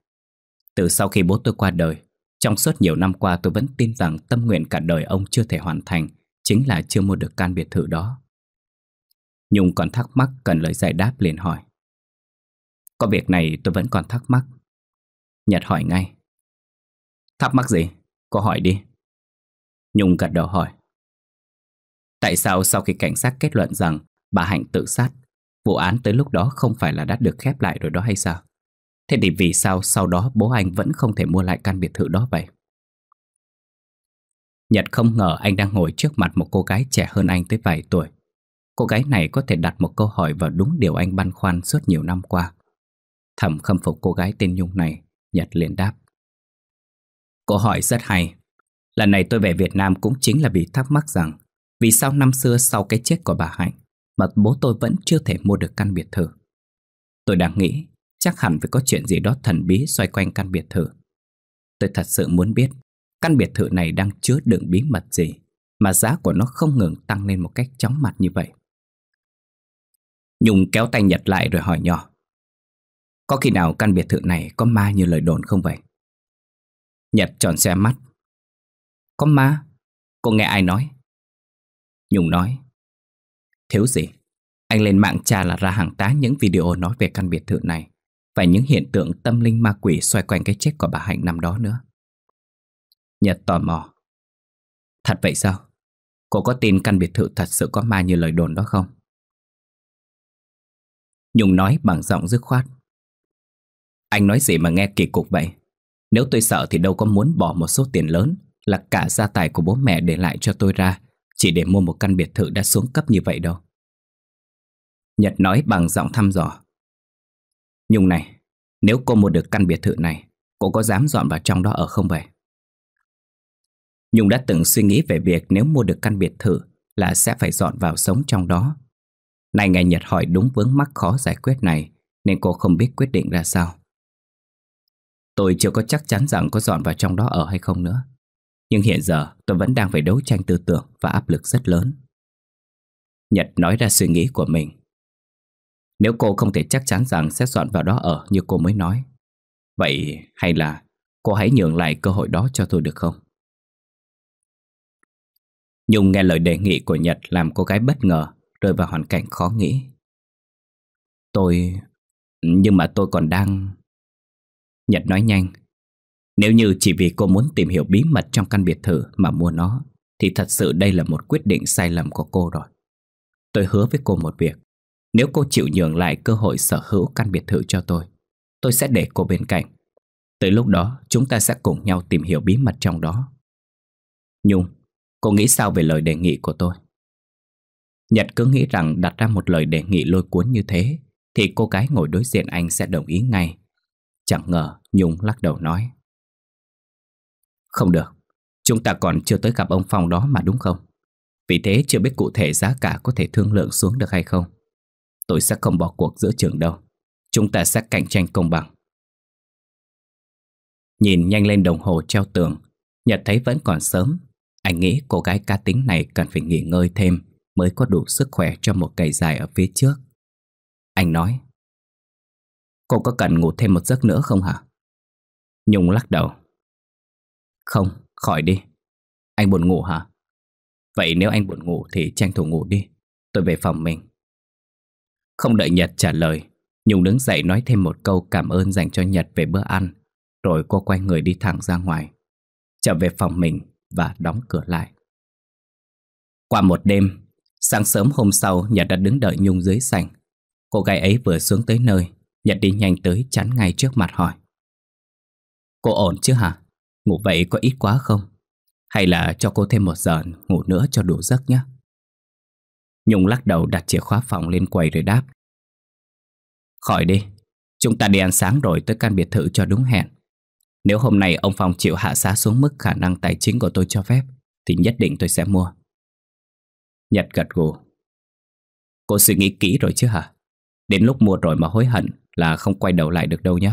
Từ sau khi bố tôi qua đời, trong suốt nhiều năm qua tôi vẫn tin rằng tâm nguyện cả đời ông chưa thể hoàn thành chính là chưa mua được căn biệt thự đó. Nhung còn thắc mắc cần lời giải đáp liền hỏi Có việc này tôi vẫn còn thắc mắc Nhật hỏi ngay Thắc mắc gì? Cô hỏi đi Nhung gật đầu hỏi Tại sao sau khi cảnh sát kết luận rằng bà Hạnh tự sát Vụ án tới lúc đó không phải là đã được khép lại rồi đó hay sao? Thế thì vì sao sau đó bố anh vẫn không thể mua lại căn biệt thự đó vậy? Nhật không ngờ anh đang ngồi trước mặt một cô gái trẻ hơn anh tới vài tuổi Cô gái này có thể đặt một câu hỏi vào đúng điều anh băn khoăn suốt nhiều năm qua. Thẩm khâm phục cô gái tên Nhung này, Nhật liền đáp. Cô hỏi rất hay. Lần này tôi về Việt Nam cũng chính là vì thắc mắc rằng vì sao năm xưa sau cái chết của bà Hạnh mà bố tôi vẫn chưa thể mua được căn biệt thự. Tôi đang nghĩ chắc hẳn phải có chuyện gì đó thần bí xoay quanh căn biệt thự. Tôi thật sự muốn biết căn biệt thự này đang chứa đựng bí mật gì mà giá của nó không ngừng tăng lên một cách chóng mặt như vậy. Nhung kéo tay Nhật lại rồi hỏi nhỏ Có khi nào căn biệt thự này có ma như lời đồn không vậy? Nhật tròn xe mắt Có ma? Cô nghe ai nói? Nhung nói Thiếu gì? Anh lên mạng trà là ra hàng tá những video nói về căn biệt thự này Và những hiện tượng tâm linh ma quỷ xoay quanh cái chết của bà Hạnh năm đó nữa Nhật tò mò Thật vậy sao? Cô có tin căn biệt thự thật sự có ma như lời đồn đó không? Nhung nói bằng giọng dứt khoát Anh nói gì mà nghe kỳ cục vậy Nếu tôi sợ thì đâu có muốn bỏ một số tiền lớn Là cả gia tài của bố mẹ để lại cho tôi ra Chỉ để mua một căn biệt thự đã xuống cấp như vậy đâu Nhật nói bằng giọng thăm dò Nhung này Nếu cô mua được căn biệt thự này Cô có dám dọn vào trong đó ở không vậy? Nhung đã từng suy nghĩ về việc nếu mua được căn biệt thự là sẽ phải dọn vào sống trong đó này ngày Nhật hỏi đúng vướng mắc khó giải quyết này Nên cô không biết quyết định ra sao Tôi chưa có chắc chắn rằng có dọn vào trong đó ở hay không nữa Nhưng hiện giờ tôi vẫn đang phải đấu tranh tư tưởng và áp lực rất lớn Nhật nói ra suy nghĩ của mình Nếu cô không thể chắc chắn rằng sẽ dọn vào đó ở như cô mới nói Vậy hay là cô hãy nhường lại cơ hội đó cho tôi được không? Nhung nghe lời đề nghị của Nhật làm cô gái bất ngờ rơi vào hoàn cảnh khó nghĩ. Tôi... Nhưng mà tôi còn đang... Nhật nói nhanh. Nếu như chỉ vì cô muốn tìm hiểu bí mật trong căn biệt thự mà mua nó, thì thật sự đây là một quyết định sai lầm của cô rồi. Tôi hứa với cô một việc. Nếu cô chịu nhường lại cơ hội sở hữu căn biệt thự cho tôi, tôi sẽ để cô bên cạnh. Tới lúc đó, chúng ta sẽ cùng nhau tìm hiểu bí mật trong đó. Nhung, cô nghĩ sao về lời đề nghị của tôi? Nhật cứ nghĩ rằng đặt ra một lời đề nghị lôi cuốn như thế Thì cô gái ngồi đối diện anh sẽ đồng ý ngay Chẳng ngờ Nhung lắc đầu nói Không được Chúng ta còn chưa tới gặp ông Phong đó mà đúng không Vì thế chưa biết cụ thể giá cả có thể thương lượng xuống được hay không Tôi sẽ không bỏ cuộc giữa trường đâu Chúng ta sẽ cạnh tranh công bằng Nhìn nhanh lên đồng hồ treo tường Nhật thấy vẫn còn sớm Anh nghĩ cô gái cá tính này cần phải nghỉ ngơi thêm mới có đủ sức khỏe cho một ngày dài ở phía trước. Anh nói, cô có cần ngủ thêm một giấc nữa không hả? Nhung lắc đầu. Không, khỏi đi. Anh buồn ngủ hả? Vậy nếu anh buồn ngủ thì tranh thủ ngủ đi. Tôi về phòng mình. Không đợi Nhật trả lời, Nhung đứng dậy nói thêm một câu cảm ơn dành cho Nhật về bữa ăn, rồi cô quay người đi thẳng ra ngoài, trở về phòng mình và đóng cửa lại. Qua một đêm, Sáng sớm hôm sau Nhật đã đứng đợi Nhung dưới sảnh Cô gái ấy vừa xuống tới nơi Nhật đi nhanh tới chắn ngay trước mặt hỏi Cô ổn chứ hả? Ngủ vậy có ít quá không? Hay là cho cô thêm một giờ ngủ nữa cho đủ giấc nhé? Nhung lắc đầu đặt chìa khóa phòng lên quầy rồi đáp Khỏi đi, chúng ta đi ăn sáng rồi tới căn biệt thự cho đúng hẹn Nếu hôm nay ông Phong chịu hạ giá xuống mức khả năng tài chính của tôi cho phép Thì nhất định tôi sẽ mua Nhật gật gù Cô suy nghĩ kỹ rồi chứ hả? Đến lúc mua rồi mà hối hận là không quay đầu lại được đâu nhé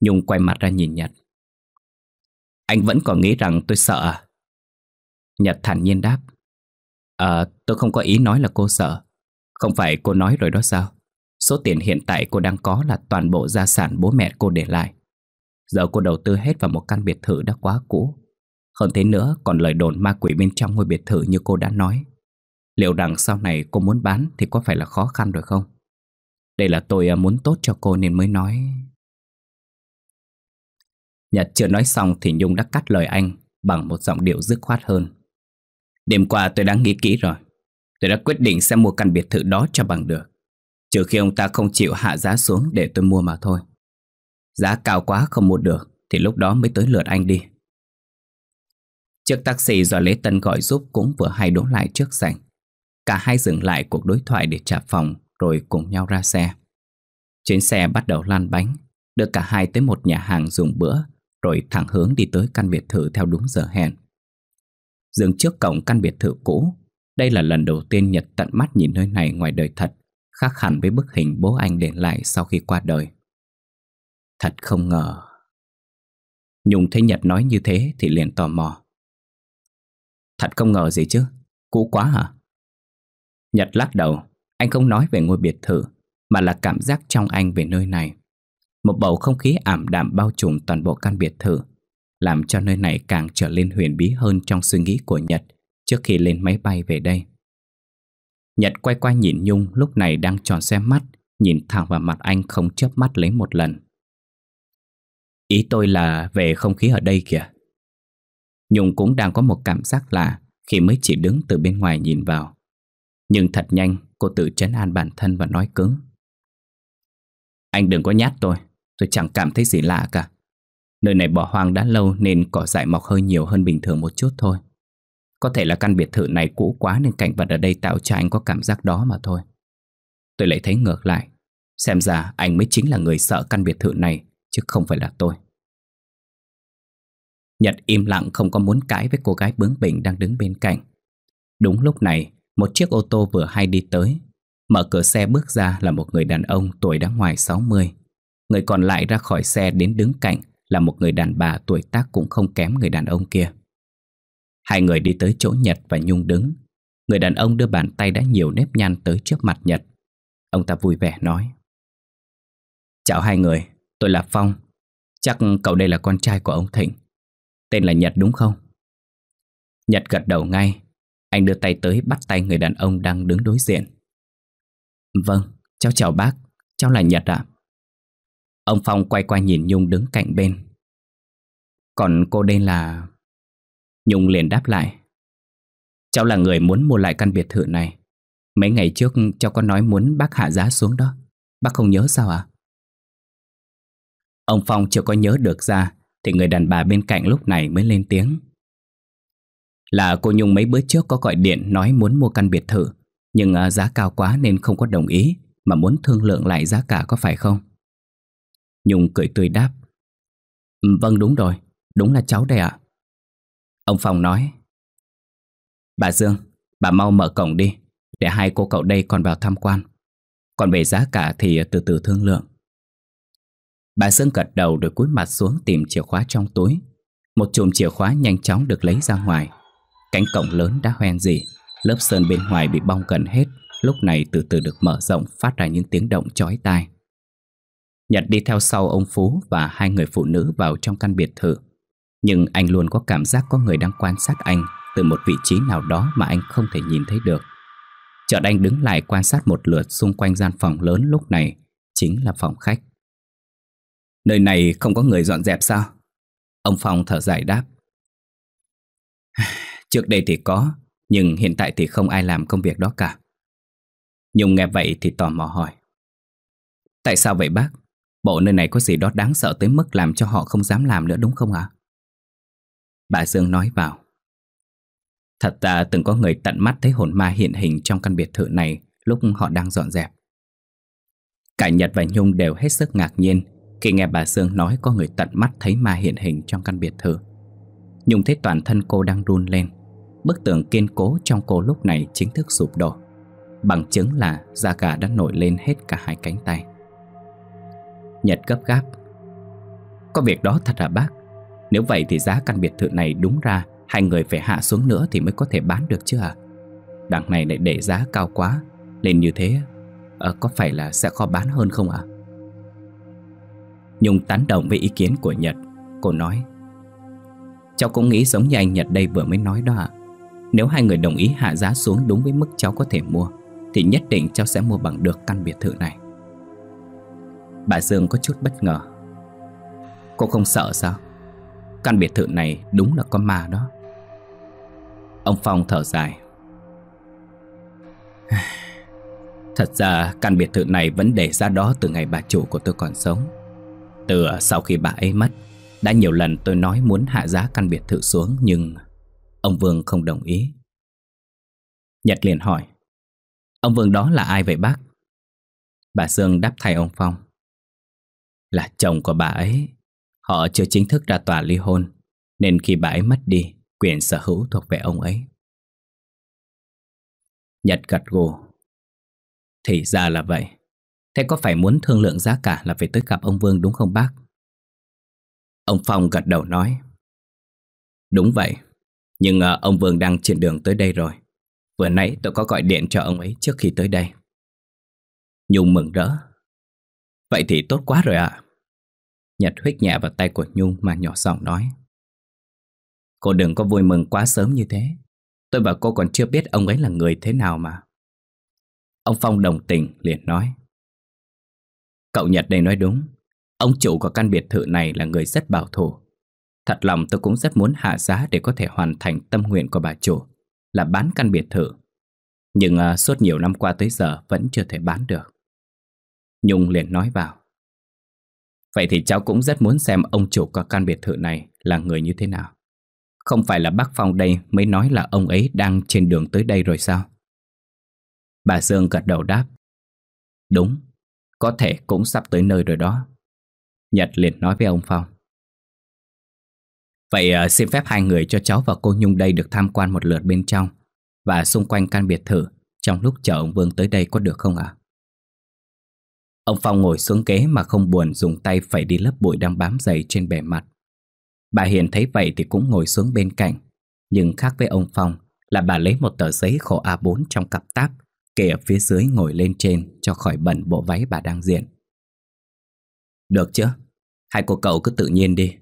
Nhung quay mặt ra nhìn Nhật Anh vẫn còn nghĩ rằng tôi sợ à? Nhật thản nhiên đáp À tôi không có ý nói là cô sợ Không phải cô nói rồi đó sao Số tiền hiện tại cô đang có là toàn bộ gia sản bố mẹ cô để lại Giờ cô đầu tư hết vào một căn biệt thự đã quá cũ hơn thế nữa còn lời đồn ma quỷ bên trong ngôi biệt thự như cô đã nói Liệu rằng sau này cô muốn bán thì có phải là khó khăn rồi không? Đây là tôi à, muốn tốt cho cô nên mới nói Nhật chưa nói xong thì Nhung đã cắt lời anh bằng một giọng điệu dứt khoát hơn Đêm qua tôi đã nghĩ kỹ rồi Tôi đã quyết định sẽ mua căn biệt thự đó cho bằng được Trừ khi ông ta không chịu hạ giá xuống để tôi mua mà thôi Giá cao quá không mua được Thì lúc đó mới tới lượt anh đi Chiếc taxi do Lễ Tân gọi giúp cũng vừa hay đỗ lại trước sảnh. Cả hai dừng lại cuộc đối thoại để trả phòng rồi cùng nhau ra xe. Chuyến xe bắt đầu lan bánh, đưa cả hai tới một nhà hàng dùng bữa rồi thẳng hướng đi tới căn biệt thự theo đúng giờ hẹn. Dừng trước cổng căn biệt thự cũ, đây là lần đầu tiên Nhật tận mắt nhìn nơi này ngoài đời thật, khác hẳn với bức hình bố anh để lại sau khi qua đời. Thật không ngờ. Nhung thấy Nhật nói như thế thì liền tò mò. Thật không ngờ gì chứ Cũ quá hả Nhật lắc đầu Anh không nói về ngôi biệt thự Mà là cảm giác trong anh về nơi này Một bầu không khí ảm đạm bao trùm toàn bộ căn biệt thự Làm cho nơi này càng trở lên huyền bí hơn trong suy nghĩ của Nhật Trước khi lên máy bay về đây Nhật quay qua nhìn Nhung lúc này đang tròn xe mắt Nhìn thẳng vào mặt anh không chớp mắt lấy một lần Ý tôi là về không khí ở đây kìa Nhung cũng đang có một cảm giác lạ khi mới chỉ đứng từ bên ngoài nhìn vào. Nhưng thật nhanh cô tự trấn an bản thân và nói cứng. Anh đừng có nhát tôi, tôi chẳng cảm thấy gì lạ cả. Nơi này bỏ hoang đã lâu nên cỏ dại mọc hơi nhiều hơn bình thường một chút thôi. Có thể là căn biệt thự này cũ quá nên cảnh vật ở đây tạo cho anh có cảm giác đó mà thôi. Tôi lại thấy ngược lại, xem ra anh mới chính là người sợ căn biệt thự này chứ không phải là tôi. Nhật im lặng không có muốn cãi với cô gái bướng bỉnh đang đứng bên cạnh. Đúng lúc này, một chiếc ô tô vừa hay đi tới. Mở cửa xe bước ra là một người đàn ông tuổi đã ngoài 60. Người còn lại ra khỏi xe đến đứng cạnh là một người đàn bà tuổi tác cũng không kém người đàn ông kia. Hai người đi tới chỗ Nhật và Nhung đứng. Người đàn ông đưa bàn tay đã nhiều nếp nhăn tới trước mặt Nhật. Ông ta vui vẻ nói. Chào hai người, tôi là Phong. Chắc cậu đây là con trai của ông Thịnh. Tên là Nhật đúng không? Nhật gật đầu ngay Anh đưa tay tới bắt tay người đàn ông đang đứng đối diện Vâng, cháu chào bác Cháu là Nhật ạ Ông Phong quay qua nhìn Nhung đứng cạnh bên Còn cô đây là... Nhung liền đáp lại Cháu là người muốn mua lại căn biệt thự này Mấy ngày trước cháu có nói muốn bác hạ giá xuống đó Bác không nhớ sao ạ? Ông Phong chưa có nhớ được ra thì người đàn bà bên cạnh lúc này mới lên tiếng Là cô Nhung mấy bữa trước có gọi điện nói muốn mua căn biệt thự Nhưng à, giá cao quá nên không có đồng ý Mà muốn thương lượng lại giá cả có phải không? Nhung cười tươi đáp ừ, Vâng đúng rồi, đúng là cháu đây ạ Ông Phong nói Bà Dương, bà mau mở cổng đi Để hai cô cậu đây còn vào tham quan Còn về giá cả thì à, từ từ thương lượng Bà Sương gật đầu rồi cúi mặt xuống tìm chìa khóa trong túi Một chùm chìa khóa nhanh chóng được lấy ra ngoài Cánh cổng lớn đã hoen gì Lớp sơn bên ngoài bị bong gần hết Lúc này từ từ được mở rộng phát ra những tiếng động chói tai Nhật đi theo sau ông Phú và hai người phụ nữ vào trong căn biệt thự Nhưng anh luôn có cảm giác có người đang quan sát anh Từ một vị trí nào đó mà anh không thể nhìn thấy được Chợt anh đứng lại quan sát một lượt xung quanh gian phòng lớn lúc này Chính là phòng khách Nơi này không có người dọn dẹp sao? Ông Phong thở dài đáp. Trước đây thì có, nhưng hiện tại thì không ai làm công việc đó cả. Nhung nghe vậy thì tò mò hỏi. Tại sao vậy bác? Bộ nơi này có gì đó đáng sợ tới mức làm cho họ không dám làm nữa đúng không ạ? Bà Dương nói vào. Thật ra từng có người tận mắt thấy hồn ma hiện hình trong căn biệt thự này lúc họ đang dọn dẹp. Cả Nhật và Nhung đều hết sức ngạc nhiên khi nghe bà Dương nói có người tận mắt thấy ma hiện hình trong căn biệt thự Nhung thấy toàn thân cô đang run lên Bức tường kiên cố trong cô lúc này chính thức sụp đổ Bằng chứng là da gà đã nổi lên hết cả hai cánh tay Nhật gấp gáp Có việc đó thật hả bác? Nếu vậy thì giá căn biệt thự này đúng ra Hai người phải hạ xuống nữa thì mới có thể bán được chứ à Đằng này lại để giá cao quá Lên như thế à, Có phải là sẽ khó bán hơn không ạ? Nhung tán đồng với ý kiến của Nhật Cô nói Cháu cũng nghĩ giống như anh Nhật đây vừa mới nói đó ạ Nếu hai người đồng ý hạ giá xuống đúng với mức cháu có thể mua Thì nhất định cháu sẽ mua bằng được căn biệt thự này Bà Dương có chút bất ngờ Cô không sợ sao Căn biệt thự này đúng là có ma đó Ông Phong thở dài Thật ra căn biệt thự này vẫn để ra đó từ ngày bà chủ của tôi còn sống từ sau khi bà ấy mất Đã nhiều lần tôi nói muốn hạ giá căn biệt thự xuống Nhưng ông Vương không đồng ý Nhật liền hỏi Ông Vương đó là ai vậy bác? Bà Dương đáp thay ông Phong Là chồng của bà ấy Họ chưa chính thức ra tòa ly hôn Nên khi bà ấy mất đi Quyền sở hữu thuộc về ông ấy Nhật gật gù Thì ra là vậy Thế có phải muốn thương lượng giá cả là phải tới gặp ông Vương đúng không bác? Ông Phong gật đầu nói Đúng vậy Nhưng uh, ông Vương đang trên đường tới đây rồi Vừa nãy tôi có gọi điện cho ông ấy trước khi tới đây Nhung mừng rỡ Vậy thì tốt quá rồi ạ à. Nhật huyết nhẹ vào tay của Nhung mà nhỏ giọng nói Cô đừng có vui mừng quá sớm như thế Tôi và cô còn chưa biết ông ấy là người thế nào mà Ông Phong đồng tình liền nói Cậu Nhật đây nói đúng Ông chủ của căn biệt thự này là người rất bảo thủ Thật lòng tôi cũng rất muốn hạ giá để có thể hoàn thành tâm nguyện của bà chủ Là bán căn biệt thự Nhưng uh, suốt nhiều năm qua tới giờ vẫn chưa thể bán được Nhung liền nói vào Vậy thì cháu cũng rất muốn xem ông chủ của căn biệt thự này là người như thế nào Không phải là bác Phong đây mới nói là ông ấy đang trên đường tới đây rồi sao Bà Dương gật đầu đáp Đúng, có thể cũng sắp tới nơi rồi đó Nhật liền nói với ông Phong Vậy ờ, xin phép hai người cho cháu và cô Nhung đây được tham quan một lượt bên trong Và xung quanh căn biệt thự Trong lúc chờ ông Vương tới đây có được không ạ? Ông Phong ngồi xuống ghế mà không buồn dùng tay phải đi lớp bụi đang bám dày trên bề mặt Bà Hiền thấy vậy thì cũng ngồi xuống bên cạnh Nhưng khác với ông Phong là bà lấy một tờ giấy khổ A4 trong cặp táp Kê ở phía dưới ngồi lên trên cho khỏi bẩn bộ váy bà đang diện Được chứ? Hai cô cậu cứ tự nhiên đi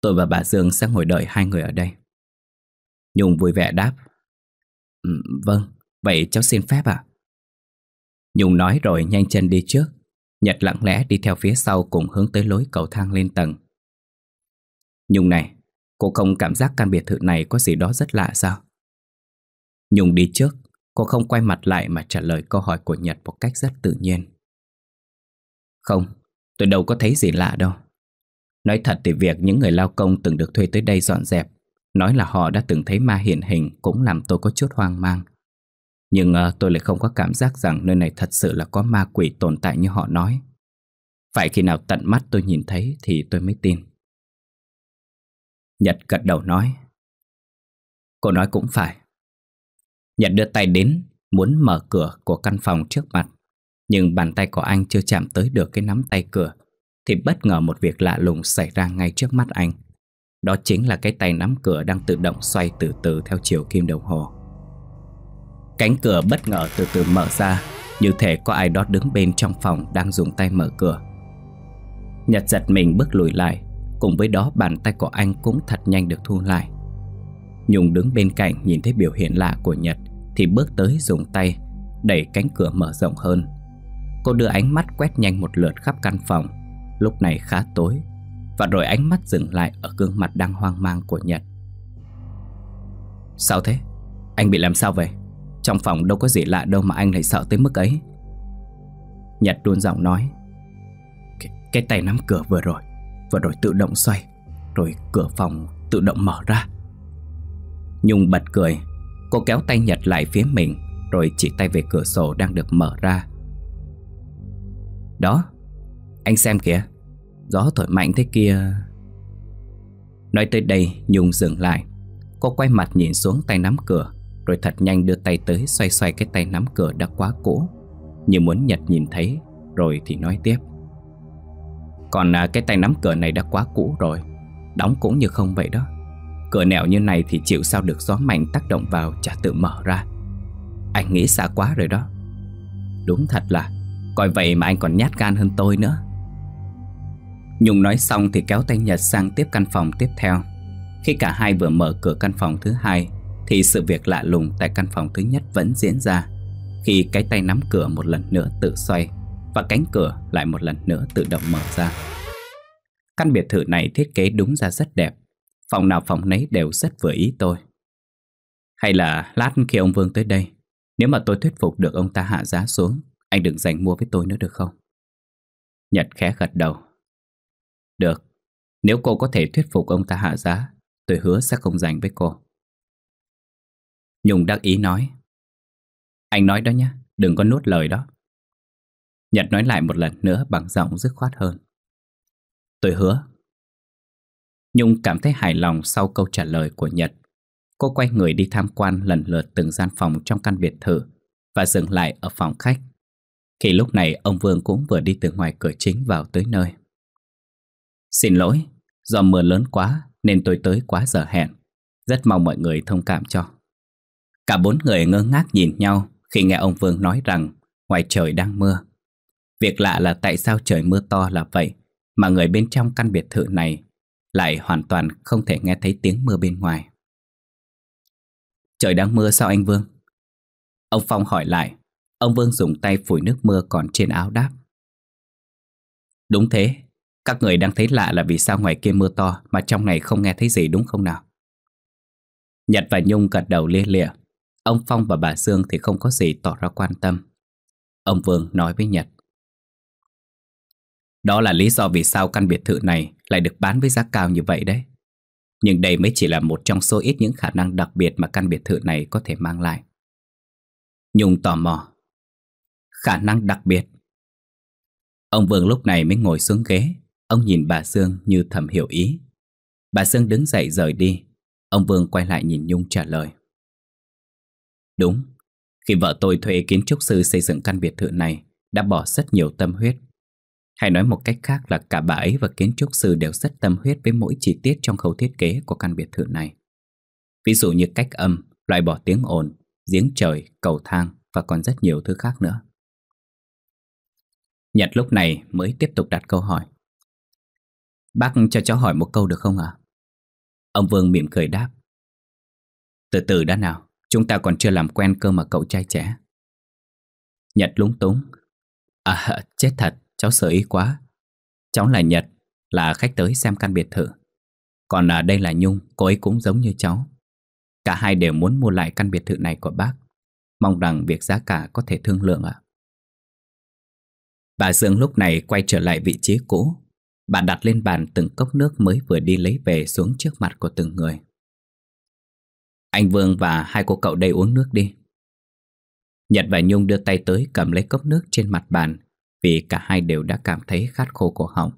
Tôi và bà Dương sẽ ngồi đợi hai người ở đây Nhung vui vẻ đáp ừ, Vâng, vậy cháu xin phép ạ Nhung nói rồi nhanh chân đi trước Nhật lặng lẽ đi theo phía sau cùng hướng tới lối cầu thang lên tầng Nhung này, cô không cảm giác căn biệt thự này có gì đó rất lạ sao? Nhung đi trước, Cô không quay mặt lại mà trả lời câu hỏi của Nhật một cách rất tự nhiên. Không, tôi đâu có thấy gì lạ đâu. Nói thật thì việc những người lao công từng được thuê tới đây dọn dẹp, nói là họ đã từng thấy ma hiện hình cũng làm tôi có chút hoang mang. Nhưng uh, tôi lại không có cảm giác rằng nơi này thật sự là có ma quỷ tồn tại như họ nói. Phải khi nào tận mắt tôi nhìn thấy thì tôi mới tin. Nhật gật đầu nói. Cô nói cũng phải. Nhận đưa tay đến Muốn mở cửa của căn phòng trước mặt Nhưng bàn tay của anh chưa chạm tới được cái nắm tay cửa Thì bất ngờ một việc lạ lùng xảy ra ngay trước mắt anh Đó chính là cái tay nắm cửa đang tự động xoay từ từ theo chiều kim đồng hồ Cánh cửa bất ngờ từ từ mở ra Như thể có ai đó đứng bên trong phòng đang dùng tay mở cửa Nhật giật mình bước lùi lại Cùng với đó bàn tay của anh cũng thật nhanh được thu lại Nhung đứng bên cạnh nhìn thấy biểu hiện lạ của Nhật thì bước tới dùng tay Đẩy cánh cửa mở rộng hơn Cô đưa ánh mắt quét nhanh một lượt khắp căn phòng Lúc này khá tối Và rồi ánh mắt dừng lại ở gương mặt đang hoang mang của Nhật Sao thế? Anh bị làm sao vậy? Trong phòng đâu có gì lạ đâu mà anh lại sợ tới mức ấy Nhật đun giọng nói cái, cái tay nắm cửa vừa rồi Vừa rồi tự động xoay Rồi cửa phòng tự động mở ra Nhung bật cười Cô kéo tay Nhật lại phía mình Rồi chỉ tay về cửa sổ đang được mở ra Đó Anh xem kìa Gió thổi mạnh thế kia Nói tới đây Nhung dừng lại Cô quay mặt nhìn xuống tay nắm cửa Rồi thật nhanh đưa tay tới xoay xoay cái tay nắm cửa đã quá cũ Như muốn Nhật nhìn thấy Rồi thì nói tiếp Còn à, cái tay nắm cửa này đã quá cũ rồi Đóng cũng như không vậy đó Cửa nẻo như này thì chịu sao được gió mạnh tác động vào chả tự mở ra Anh nghĩ xa quá rồi đó Đúng thật là Coi vậy mà anh còn nhát gan hơn tôi nữa Nhung nói xong thì kéo tay Nhật sang tiếp căn phòng tiếp theo Khi cả hai vừa mở cửa căn phòng thứ hai Thì sự việc lạ lùng tại căn phòng thứ nhất vẫn diễn ra Khi cái tay nắm cửa một lần nữa tự xoay Và cánh cửa lại một lần nữa tự động mở ra Căn biệt thự này thiết kế đúng ra rất đẹp Phòng nào phòng nấy đều rất vừa ý tôi Hay là lát khi ông Vương tới đây Nếu mà tôi thuyết phục được ông ta hạ giá xuống Anh đừng giành mua với tôi nữa được không Nhật khẽ gật đầu Được Nếu cô có thể thuyết phục ông ta hạ giá Tôi hứa sẽ không giành với cô Nhung đắc ý nói Anh nói đó nhé Đừng có nuốt lời đó Nhật nói lại một lần nữa bằng giọng dứt khoát hơn Tôi hứa Nhung cảm thấy hài lòng sau câu trả lời của Nhật. Cô quay người đi tham quan lần lượt từng gian phòng trong căn biệt thự và dừng lại ở phòng khách. Khi lúc này ông Vương cũng vừa đi từ ngoài cửa chính vào tới nơi. Xin lỗi, do mưa lớn quá nên tôi tới quá giờ hẹn. Rất mong mọi người thông cảm cho. Cả bốn người ngơ ngác nhìn nhau khi nghe ông Vương nói rằng ngoài trời đang mưa. Việc lạ là tại sao trời mưa to là vậy mà người bên trong căn biệt thự này lại hoàn toàn không thể nghe thấy tiếng mưa bên ngoài. Trời đang mưa sao anh Vương? Ông Phong hỏi lại, ông Vương dùng tay phủi nước mưa còn trên áo đáp. Đúng thế, các người đang thấy lạ là vì sao ngoài kia mưa to mà trong này không nghe thấy gì đúng không nào? Nhật và Nhung gật đầu lia lịa, ông Phong và bà Dương thì không có gì tỏ ra quan tâm. Ông Vương nói với Nhật. Đó là lý do vì sao căn biệt thự này lại được bán với giá cao như vậy đấy. Nhưng đây mới chỉ là một trong số ít những khả năng đặc biệt mà căn biệt thự này có thể mang lại. Nhung tò mò. Khả năng đặc biệt. Ông Vương lúc này mới ngồi xuống ghế, ông nhìn bà Dương như thầm hiểu ý. Bà Dương đứng dậy rời đi, ông Vương quay lại nhìn Nhung trả lời. Đúng, khi vợ tôi thuê kiến trúc sư xây dựng căn biệt thự này, đã bỏ rất nhiều tâm huyết hay nói một cách khác là cả bà ấy và kiến trúc sư đều rất tâm huyết với mỗi chi tiết trong khâu thiết kế của căn biệt thự này. Ví dụ như cách âm, loại bỏ tiếng ồn, giếng trời, cầu thang và còn rất nhiều thứ khác nữa. Nhật lúc này mới tiếp tục đặt câu hỏi. Bác cho cháu hỏi một câu được không ạ? Ông Vương mỉm cười đáp. Từ từ đã nào, chúng ta còn chưa làm quen cơ mà cậu trai trẻ. Nhật lúng túng. À, chết thật, cháu sợ ý quá Cháu là Nhật, là khách tới xem căn biệt thự Còn à, đây là Nhung, cô ấy cũng giống như cháu Cả hai đều muốn mua lại căn biệt thự này của bác Mong rằng việc giá cả có thể thương lượng ạ Bà Dương lúc này quay trở lại vị trí cũ Bà đặt lên bàn từng cốc nước mới vừa đi lấy về xuống trước mặt của từng người Anh Vương và hai cô cậu đây uống nước đi Nhật và Nhung đưa tay tới cầm lấy cốc nước trên mặt bàn vì cả hai đều đã cảm thấy khát khô cổ họng.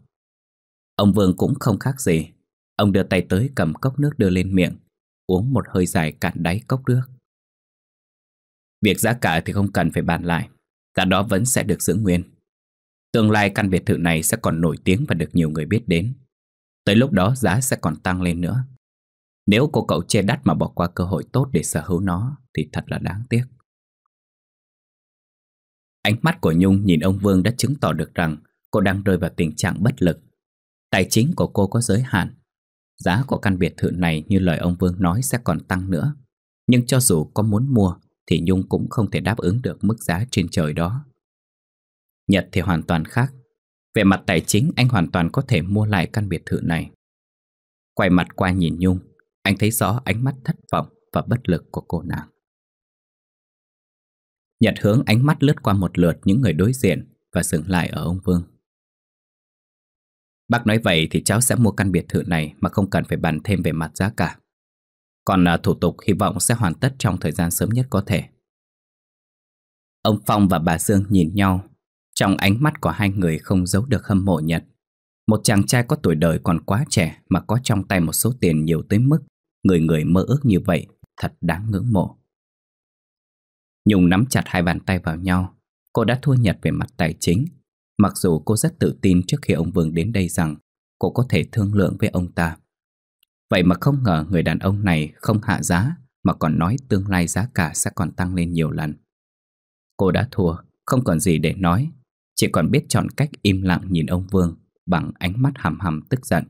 Ông Vương cũng không khác gì, ông đưa tay tới cầm cốc nước đưa lên miệng, uống một hơi dài cạn đáy cốc nước. Việc giá cả thì không cần phải bàn lại, cả đó vẫn sẽ được giữ nguyên. Tương lai căn biệt thự này sẽ còn nổi tiếng và được nhiều người biết đến. Tới lúc đó giá sẽ còn tăng lên nữa. Nếu cô cậu che đắt mà bỏ qua cơ hội tốt để sở hữu nó thì thật là đáng tiếc. Ánh mắt của Nhung nhìn ông Vương đã chứng tỏ được rằng cô đang rơi vào tình trạng bất lực. Tài chính của cô có giới hạn. Giá của căn biệt thự này như lời ông Vương nói sẽ còn tăng nữa. Nhưng cho dù có muốn mua thì Nhung cũng không thể đáp ứng được mức giá trên trời đó. Nhật thì hoàn toàn khác. Về mặt tài chính anh hoàn toàn có thể mua lại căn biệt thự này. Quay mặt qua nhìn Nhung, anh thấy rõ ánh mắt thất vọng và bất lực của cô nàng. Nhật hướng ánh mắt lướt qua một lượt những người đối diện và dừng lại ở ông Vương. Bác nói vậy thì cháu sẽ mua căn biệt thự này mà không cần phải bàn thêm về mặt giá cả. Còn là thủ tục hy vọng sẽ hoàn tất trong thời gian sớm nhất có thể. Ông Phong và bà Dương nhìn nhau. Trong ánh mắt của hai người không giấu được hâm mộ Nhật. Một chàng trai có tuổi đời còn quá trẻ mà có trong tay một số tiền nhiều tới mức người người mơ ước như vậy thật đáng ngưỡng mộ. Nhung nắm chặt hai bàn tay vào nhau Cô đã thua nhật về mặt tài chính Mặc dù cô rất tự tin trước khi ông Vương đến đây rằng Cô có thể thương lượng với ông ta Vậy mà không ngờ người đàn ông này không hạ giá Mà còn nói tương lai giá cả sẽ còn tăng lên nhiều lần Cô đã thua, không còn gì để nói Chỉ còn biết chọn cách im lặng nhìn ông Vương Bằng ánh mắt hầm hầm tức giận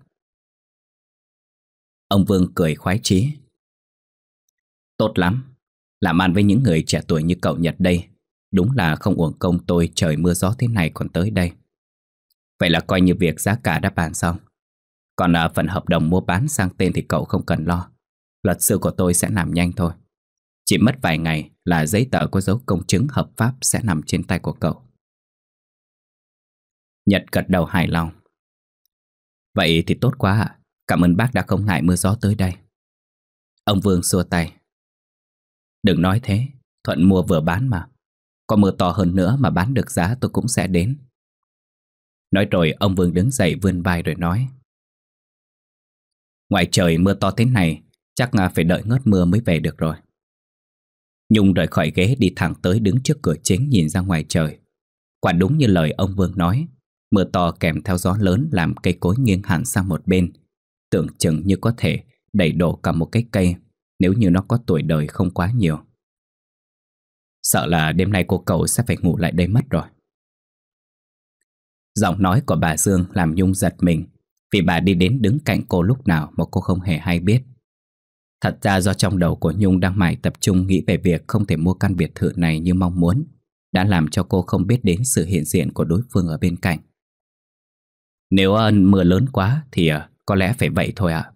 Ông Vương cười khoái chí Tốt lắm, làm ăn với những người trẻ tuổi như cậu Nhật đây Đúng là không uổng công tôi trời mưa gió thế này còn tới đây Vậy là coi như việc giá cả đã bàn xong Còn ở à, phần hợp đồng mua bán sang tên thì cậu không cần lo Luật sư của tôi sẽ làm nhanh thôi Chỉ mất vài ngày là giấy tờ có dấu công chứng hợp pháp sẽ nằm trên tay của cậu Nhật gật đầu hài lòng Vậy thì tốt quá ạ Cảm ơn bác đã không ngại mưa gió tới đây Ông Vương xua tay Đừng nói thế, Thuận mua vừa bán mà. Có mưa to hơn nữa mà bán được giá tôi cũng sẽ đến. Nói rồi ông Vương đứng dậy vươn vai rồi nói. Ngoài trời mưa to thế này, chắc à, phải đợi ngớt mưa mới về được rồi. Nhung rời khỏi ghế đi thẳng tới đứng trước cửa chính nhìn ra ngoài trời. Quả đúng như lời ông Vương nói, mưa to kèm theo gió lớn làm cây cối nghiêng hẳn sang một bên, tưởng chừng như có thể đẩy đổ cả một cái cây nếu như nó có tuổi đời không quá nhiều. Sợ là đêm nay cô cậu sẽ phải ngủ lại đây mất rồi. Giọng nói của bà Dương làm Nhung giật mình vì bà đi đến đứng cạnh cô lúc nào mà cô không hề hay biết. Thật ra do trong đầu của Nhung đang mải tập trung nghĩ về việc không thể mua căn biệt thự này như mong muốn, đã làm cho cô không biết đến sự hiện diện của đối phương ở bên cạnh. Nếu uh, mưa lớn quá thì ờ, có lẽ phải vậy thôi ạ.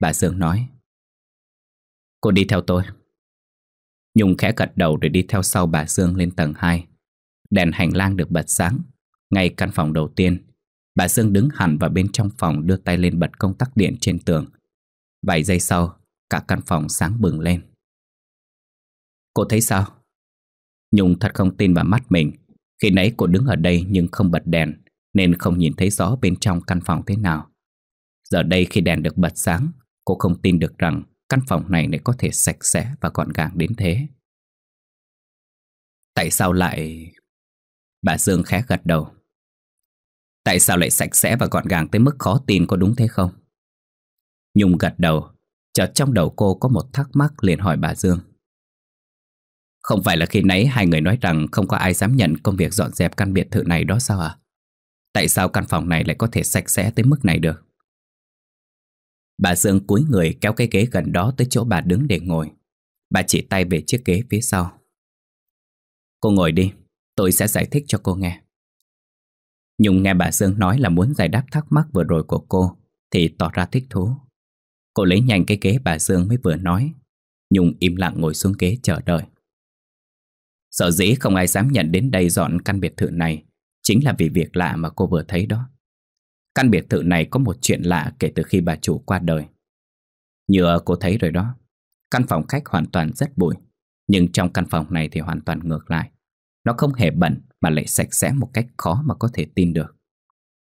Bà Dương nói, Cô đi theo tôi Nhung khẽ gật đầu rồi đi theo sau bà Dương lên tầng 2 Đèn hành lang được bật sáng Ngay căn phòng đầu tiên Bà Dương đứng hẳn vào bên trong phòng đưa tay lên bật công tắc điện trên tường Vài giây sau Cả căn phòng sáng bừng lên Cô thấy sao? Nhung thật không tin vào mắt mình Khi nãy cô đứng ở đây nhưng không bật đèn Nên không nhìn thấy rõ bên trong căn phòng thế nào Giờ đây khi đèn được bật sáng Cô không tin được rằng Căn phòng này lại có thể sạch sẽ và gọn gàng đến thế Tại sao lại... Bà Dương khẽ gật đầu Tại sao lại sạch sẽ và gọn gàng tới mức khó tin có đúng thế không? Nhung gật đầu Chợt trong đầu cô có một thắc mắc liền hỏi bà Dương Không phải là khi nãy hai người nói rằng không có ai dám nhận công việc dọn dẹp căn biệt thự này đó sao à? Tại sao căn phòng này lại có thể sạch sẽ tới mức này được? Bà Dương cúi người kéo cái ghế gần đó tới chỗ bà đứng để ngồi. Bà chỉ tay về chiếc ghế phía sau. Cô ngồi đi, tôi sẽ giải thích cho cô nghe. Nhung nghe bà Dương nói là muốn giải đáp thắc mắc vừa rồi của cô thì tỏ ra thích thú. Cô lấy nhanh cái ghế bà Dương mới vừa nói. Nhung im lặng ngồi xuống ghế chờ đợi. Sợ dĩ không ai dám nhận đến đây dọn căn biệt thự này chính là vì việc lạ mà cô vừa thấy đó. Căn biệt thự này có một chuyện lạ kể từ khi bà chủ qua đời. Như cô thấy rồi đó, căn phòng khách hoàn toàn rất bụi, nhưng trong căn phòng này thì hoàn toàn ngược lại. Nó không hề bẩn mà lại sạch sẽ một cách khó mà có thể tin được.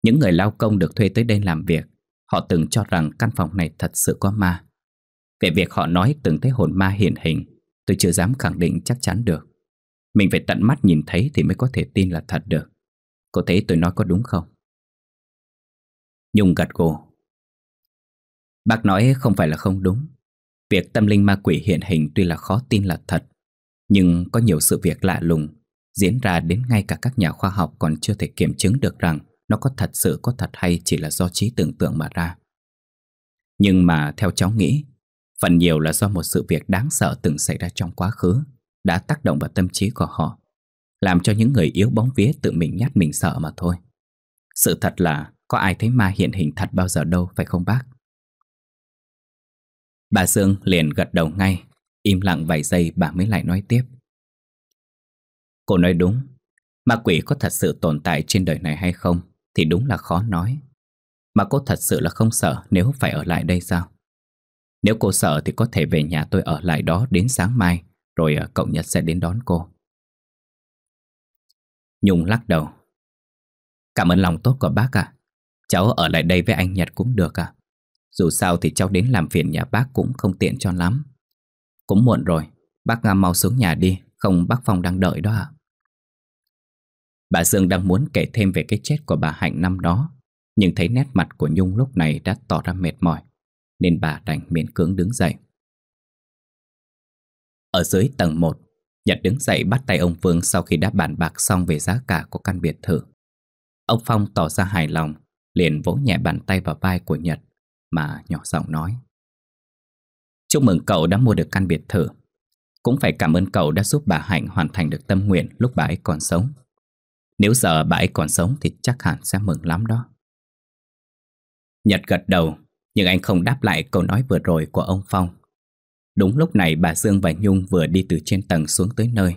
Những người lao công được thuê tới đây làm việc, họ từng cho rằng căn phòng này thật sự có ma. Về việc họ nói từng thấy hồn ma hiện hình, tôi chưa dám khẳng định chắc chắn được. Mình phải tận mắt nhìn thấy thì mới có thể tin là thật được. Cô thấy tôi nói có đúng không? Nhung gật gù. Bác nói không phải là không đúng. Việc tâm linh ma quỷ hiện hình tuy là khó tin là thật, nhưng có nhiều sự việc lạ lùng diễn ra đến ngay cả các nhà khoa học còn chưa thể kiểm chứng được rằng nó có thật sự có thật hay chỉ là do trí tưởng tượng mà ra. Nhưng mà theo cháu nghĩ, phần nhiều là do một sự việc đáng sợ từng xảy ra trong quá khứ đã tác động vào tâm trí của họ, làm cho những người yếu bóng vía tự mình nhát mình sợ mà thôi. Sự thật là có ai thấy ma hiện hình thật bao giờ đâu phải không bác? Bà Dương liền gật đầu ngay Im lặng vài giây bà mới lại nói tiếp Cô nói đúng Ma quỷ có thật sự tồn tại trên đời này hay không Thì đúng là khó nói Mà cô thật sự là không sợ nếu phải ở lại đây sao Nếu cô sợ thì có thể về nhà tôi ở lại đó đến sáng mai Rồi ờ, cậu Nhật sẽ đến đón cô Nhung lắc đầu Cảm ơn lòng tốt của bác ạ Cháu ở lại đây với anh Nhật cũng được à Dù sao thì cháu đến làm phiền nhà bác cũng không tiện cho lắm Cũng muộn rồi Bác Nga mau xuống nhà đi Không bác Phong đang đợi đó à? Bà Dương đang muốn kể thêm về cái chết của bà Hạnh năm đó Nhưng thấy nét mặt của Nhung lúc này đã tỏ ra mệt mỏi Nên bà đành miễn cưỡng đứng dậy Ở dưới tầng 1 Nhật đứng dậy bắt tay ông Vương sau khi đã bàn bạc xong về giá cả của căn biệt thự Ông Phong tỏ ra hài lòng liền vỗ nhẹ bàn tay vào vai của Nhật mà nhỏ giọng nói. Chúc mừng cậu đã mua được căn biệt thự. Cũng phải cảm ơn cậu đã giúp bà Hạnh hoàn thành được tâm nguyện lúc bà ấy còn sống. Nếu giờ bà ấy còn sống thì chắc hẳn sẽ mừng lắm đó. Nhật gật đầu, nhưng anh không đáp lại câu nói vừa rồi của ông Phong. Đúng lúc này bà Dương và Nhung vừa đi từ trên tầng xuống tới nơi.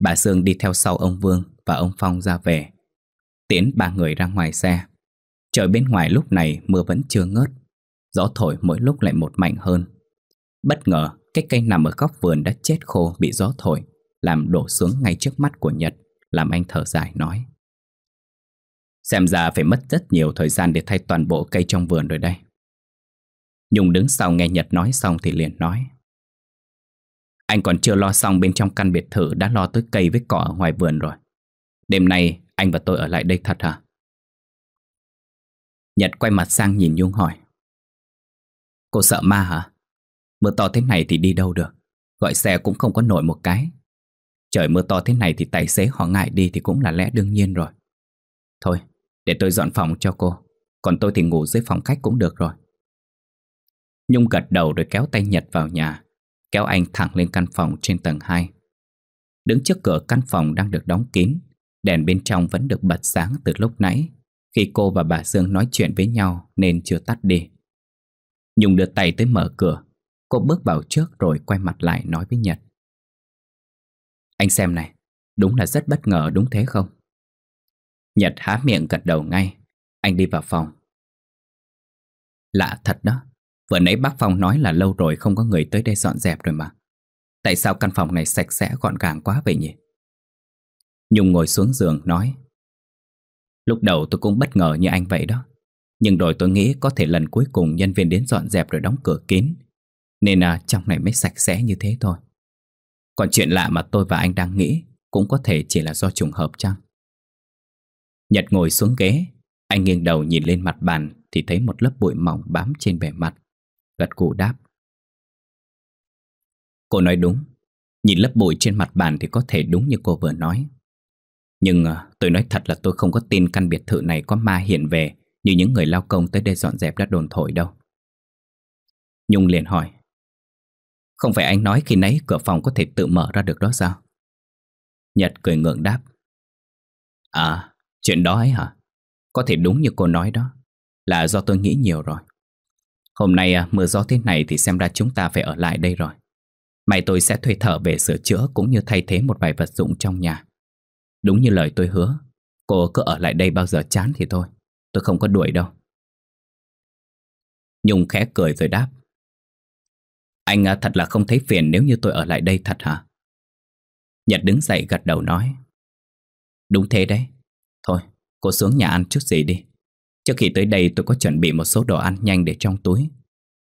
Bà Dương đi theo sau ông Vương và ông Phong ra về. Tiến ba người ra ngoài xe Trời bên ngoài lúc này mưa vẫn chưa ngớt Gió thổi mỗi lúc lại một mạnh hơn Bất ngờ Cái cây nằm ở góc vườn đã chết khô Bị gió thổi Làm đổ xuống ngay trước mắt của Nhật Làm anh thở dài nói Xem ra phải mất rất nhiều thời gian Để thay toàn bộ cây trong vườn rồi đây Nhung đứng sau nghe Nhật nói xong Thì liền nói Anh còn chưa lo xong bên trong căn biệt thự Đã lo tới cây với cỏ ở ngoài vườn rồi Đêm nay anh và tôi ở lại đây thật hả? À? Nhật quay mặt sang nhìn Nhung hỏi Cô sợ ma hả? Mưa to thế này thì đi đâu được Gọi xe cũng không có nổi một cái Trời mưa to thế này thì tài xế họ ngại đi thì cũng là lẽ đương nhiên rồi Thôi, để tôi dọn phòng cho cô Còn tôi thì ngủ dưới phòng khách cũng được rồi Nhung gật đầu rồi kéo tay Nhật vào nhà Kéo anh thẳng lên căn phòng trên tầng 2 Đứng trước cửa căn phòng đang được đóng kín Đèn bên trong vẫn được bật sáng từ lúc nãy khi cô và bà Dương nói chuyện với nhau nên chưa tắt đi. Nhung đưa tay tới mở cửa, cô bước vào trước rồi quay mặt lại nói với Nhật. Anh xem này, đúng là rất bất ngờ đúng thế không? Nhật há miệng gật đầu ngay, anh đi vào phòng. Lạ thật đó, vừa nãy bác Phong nói là lâu rồi không có người tới đây dọn dẹp rồi mà. Tại sao căn phòng này sạch sẽ gọn gàng quá vậy nhỉ? Nhung ngồi xuống giường nói Lúc đầu tôi cũng bất ngờ như anh vậy đó Nhưng rồi tôi nghĩ có thể lần cuối cùng nhân viên đến dọn dẹp rồi đóng cửa kín Nên à, trong này mới sạch sẽ như thế thôi Còn chuyện lạ mà tôi và anh đang nghĩ Cũng có thể chỉ là do trùng hợp chăng Nhật ngồi xuống ghế Anh nghiêng đầu nhìn lên mặt bàn Thì thấy một lớp bụi mỏng bám trên bề mặt Gật cụ đáp Cô nói đúng Nhìn lớp bụi trên mặt bàn thì có thể đúng như cô vừa nói nhưng ờ, tôi nói thật là tôi không có tin căn biệt thự này có ma hiện về Như những người lao công tới đây dọn dẹp đã đồn thổi đâu Nhung liền hỏi Không phải anh nói khi nấy cửa phòng có thể tự mở ra được đó sao? Nhật cười ngượng đáp À, chuyện đó ấy hả? Có thể đúng như cô nói đó Là do tôi nghĩ nhiều rồi Hôm nay à, mưa gió thế này thì xem ra chúng ta phải ở lại đây rồi Mai tôi sẽ thuê thợ về sửa chữa cũng như thay thế một vài vật dụng trong nhà Đúng như lời tôi hứa Cô cứ ở lại đây bao giờ chán thì thôi Tôi không có đuổi đâu Nhung khẽ cười rồi đáp Anh à, thật là không thấy phiền nếu như tôi ở lại đây thật hả? Nhật đứng dậy gật đầu nói Đúng thế đấy Thôi, cô xuống nhà ăn chút gì đi Trước khi tới đây tôi có chuẩn bị một số đồ ăn nhanh để trong túi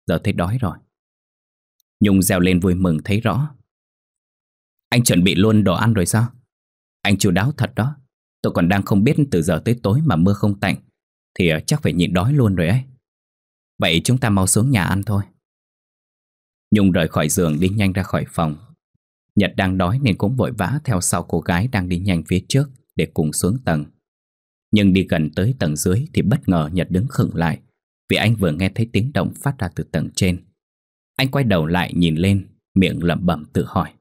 Giờ thấy đói rồi Nhung reo lên vui mừng thấy rõ Anh chuẩn bị luôn đồ ăn rồi sao? Anh chú đáo thật đó Tôi còn đang không biết từ giờ tới tối mà mưa không tạnh Thì ờ, chắc phải nhịn đói luôn rồi ấy Vậy chúng ta mau xuống nhà ăn thôi Nhung rời khỏi giường đi nhanh ra khỏi phòng Nhật đang đói nên cũng vội vã theo sau cô gái đang đi nhanh phía trước để cùng xuống tầng Nhưng đi gần tới tầng dưới thì bất ngờ Nhật đứng khựng lại Vì anh vừa nghe thấy tiếng động phát ra từ tầng trên Anh quay đầu lại nhìn lên, miệng lẩm bẩm tự hỏi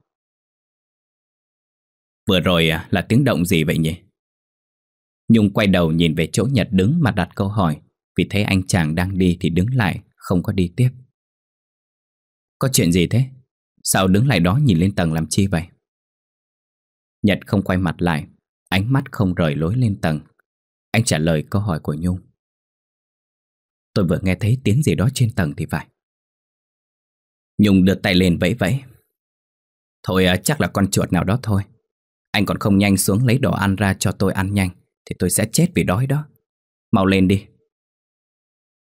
Vừa rồi à, là tiếng động gì vậy nhỉ? Nhung quay đầu nhìn về chỗ Nhật đứng mà đặt câu hỏi Vì thấy anh chàng đang đi thì đứng lại Không có đi tiếp Có chuyện gì thế? Sao đứng lại đó nhìn lên tầng làm chi vậy? Nhật không quay mặt lại Ánh mắt không rời lối lên tầng Anh trả lời câu hỏi của Nhung Tôi vừa nghe thấy tiếng gì đó trên tầng thì phải Nhung đưa tay lên vẫy vẫy Thôi à, chắc là con chuột nào đó thôi anh còn không nhanh xuống lấy đồ ăn ra cho tôi ăn nhanh Thì tôi sẽ chết vì đói đó Mau lên đi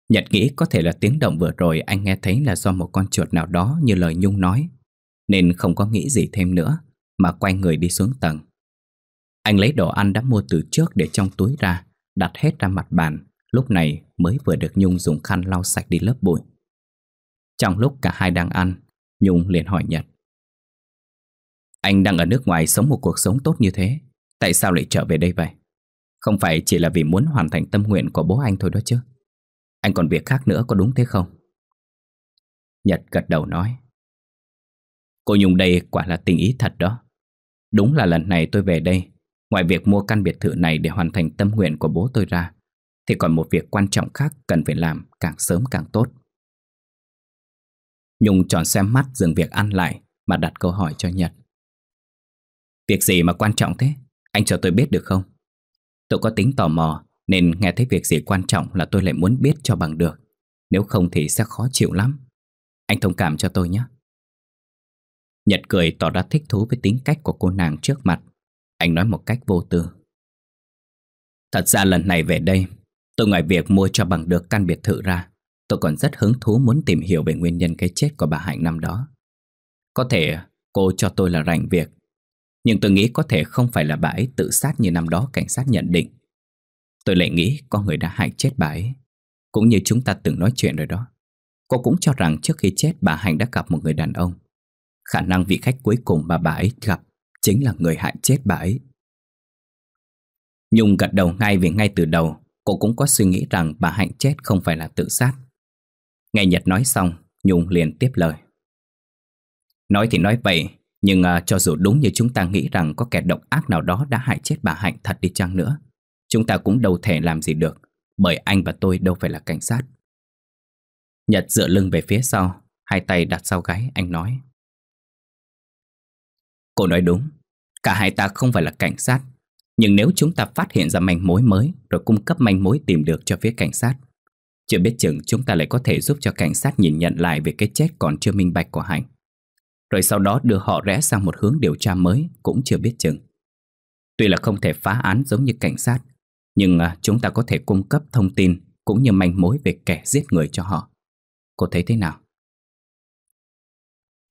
Nhật nghĩ có thể là tiếng động vừa rồi anh nghe thấy là do một con chuột nào đó như lời Nhung nói Nên không có nghĩ gì thêm nữa Mà quay người đi xuống tầng Anh lấy đồ ăn đã mua từ trước để trong túi ra Đặt hết ra mặt bàn Lúc này mới vừa được Nhung dùng khăn lau sạch đi lớp bụi Trong lúc cả hai đang ăn Nhung liền hỏi Nhật anh đang ở nước ngoài sống một cuộc sống tốt như thế Tại sao lại trở về đây vậy? Không phải chỉ là vì muốn hoàn thành tâm nguyện của bố anh thôi đó chứ Anh còn việc khác nữa có đúng thế không? Nhật gật đầu nói Cô Nhung đây quả là tình ý thật đó Đúng là lần này tôi về đây Ngoài việc mua căn biệt thự này để hoàn thành tâm nguyện của bố tôi ra Thì còn một việc quan trọng khác cần phải làm càng sớm càng tốt Nhung tròn xem mắt dừng việc ăn lại mà đặt câu hỏi cho Nhật Việc gì mà quan trọng thế? Anh cho tôi biết được không? Tôi có tính tò mò nên nghe thấy việc gì quan trọng là tôi lại muốn biết cho bằng được. Nếu không thì sẽ khó chịu lắm. Anh thông cảm cho tôi nhé. Nhật cười tỏ ra thích thú với tính cách của cô nàng trước mặt. Anh nói một cách vô tư. Thật ra lần này về đây, tôi ngoài việc mua cho bằng được căn biệt thự ra, tôi còn rất hứng thú muốn tìm hiểu về nguyên nhân cái chết của bà Hạnh năm đó. Có thể cô cho tôi là rảnh việc nhưng tôi nghĩ có thể không phải là bà ấy tự sát như năm đó cảnh sát nhận định Tôi lại nghĩ có người đã hại chết bà ấy Cũng như chúng ta từng nói chuyện rồi đó Cô cũng cho rằng trước khi chết bà Hạnh đã gặp một người đàn ông Khả năng vị khách cuối cùng mà bà ấy gặp Chính là người hại chết bà ấy Nhung gật đầu ngay vì ngay từ đầu Cô cũng có suy nghĩ rằng bà Hạnh chết không phải là tự sát Nghe Nhật nói xong Nhung liền tiếp lời Nói thì nói vậy nhưng à, cho dù đúng như chúng ta nghĩ rằng có kẻ độc ác nào đó đã hại chết bà Hạnh thật đi chăng nữa, chúng ta cũng đâu thể làm gì được, bởi anh và tôi đâu phải là cảnh sát. Nhật dựa lưng về phía sau, hai tay đặt sau gáy, anh nói. Cô nói đúng, cả hai ta không phải là cảnh sát, nhưng nếu chúng ta phát hiện ra manh mối mới rồi cung cấp manh mối tìm được cho phía cảnh sát, chưa biết chừng chúng ta lại có thể giúp cho cảnh sát nhìn nhận lại về cái chết còn chưa minh bạch của Hạnh rồi sau đó đưa họ rẽ sang một hướng điều tra mới cũng chưa biết chừng. Tuy là không thể phá án giống như cảnh sát, nhưng à, chúng ta có thể cung cấp thông tin cũng như manh mối về kẻ giết người cho họ. Cô thấy thế nào?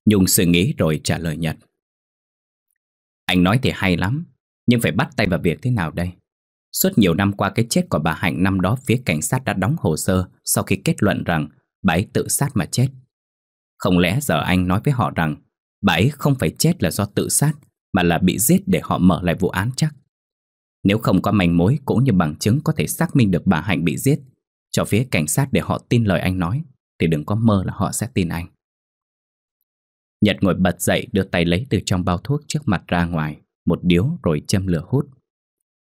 Nhung suy nghĩ rồi trả lời Nhật. Anh nói thì hay lắm, nhưng phải bắt tay vào việc thế nào đây? Suốt nhiều năm qua cái chết của bà Hạnh năm đó phía cảnh sát đã đóng hồ sơ sau khi kết luận rằng bà ấy tự sát mà chết. Không lẽ giờ anh nói với họ rằng Bà ấy không phải chết là do tự sát Mà là bị giết để họ mở lại vụ án chắc Nếu không có manh mối cũng như bằng chứng có thể xác minh được bà Hạnh bị giết Cho phía cảnh sát để họ tin lời anh nói Thì đừng có mơ là họ sẽ tin anh Nhật ngồi bật dậy đưa tay lấy từ trong bao thuốc trước mặt ra ngoài Một điếu rồi châm lửa hút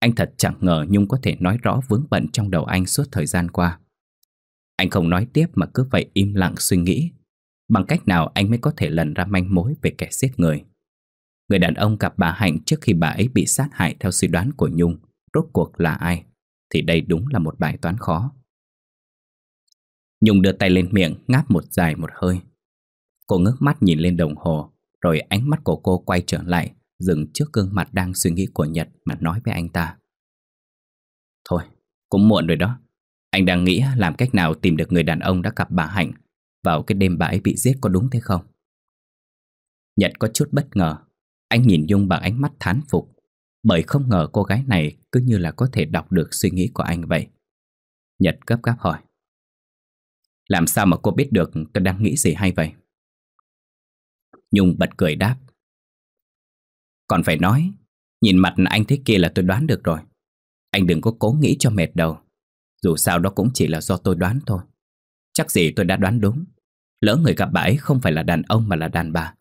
Anh thật chẳng ngờ Nhung có thể nói rõ vướng bận trong đầu anh suốt thời gian qua Anh không nói tiếp mà cứ vậy im lặng suy nghĩ Bằng cách nào anh mới có thể lần ra manh mối về kẻ giết người Người đàn ông gặp bà Hạnh trước khi bà ấy bị sát hại theo suy đoán của Nhung Rốt cuộc là ai Thì đây đúng là một bài toán khó Nhung đưa tay lên miệng ngáp một dài một hơi Cô ngước mắt nhìn lên đồng hồ Rồi ánh mắt của cô quay trở lại Dừng trước gương mặt đang suy nghĩ của Nhật mà nói với anh ta Thôi, cũng muộn rồi đó Anh đang nghĩ làm cách nào tìm được người đàn ông đã gặp bà Hạnh vào cái đêm bà ấy bị giết có đúng thế không? Nhật có chút bất ngờ, anh nhìn Dung bằng ánh mắt thán phục, bởi không ngờ cô gái này cứ như là có thể đọc được suy nghĩ của anh vậy. Nhật gấp gáp hỏi. Làm sao mà cô biết được tôi đang nghĩ gì hay vậy? Nhung bật cười đáp. Còn phải nói, nhìn mặt anh thế kia là tôi đoán được rồi. Anh đừng có cố nghĩ cho mệt đầu. Dù sao đó cũng chỉ là do tôi đoán thôi. Chắc gì tôi đã đoán đúng. Lỡ người gặp bà ấy không phải là đàn ông mà là đàn bà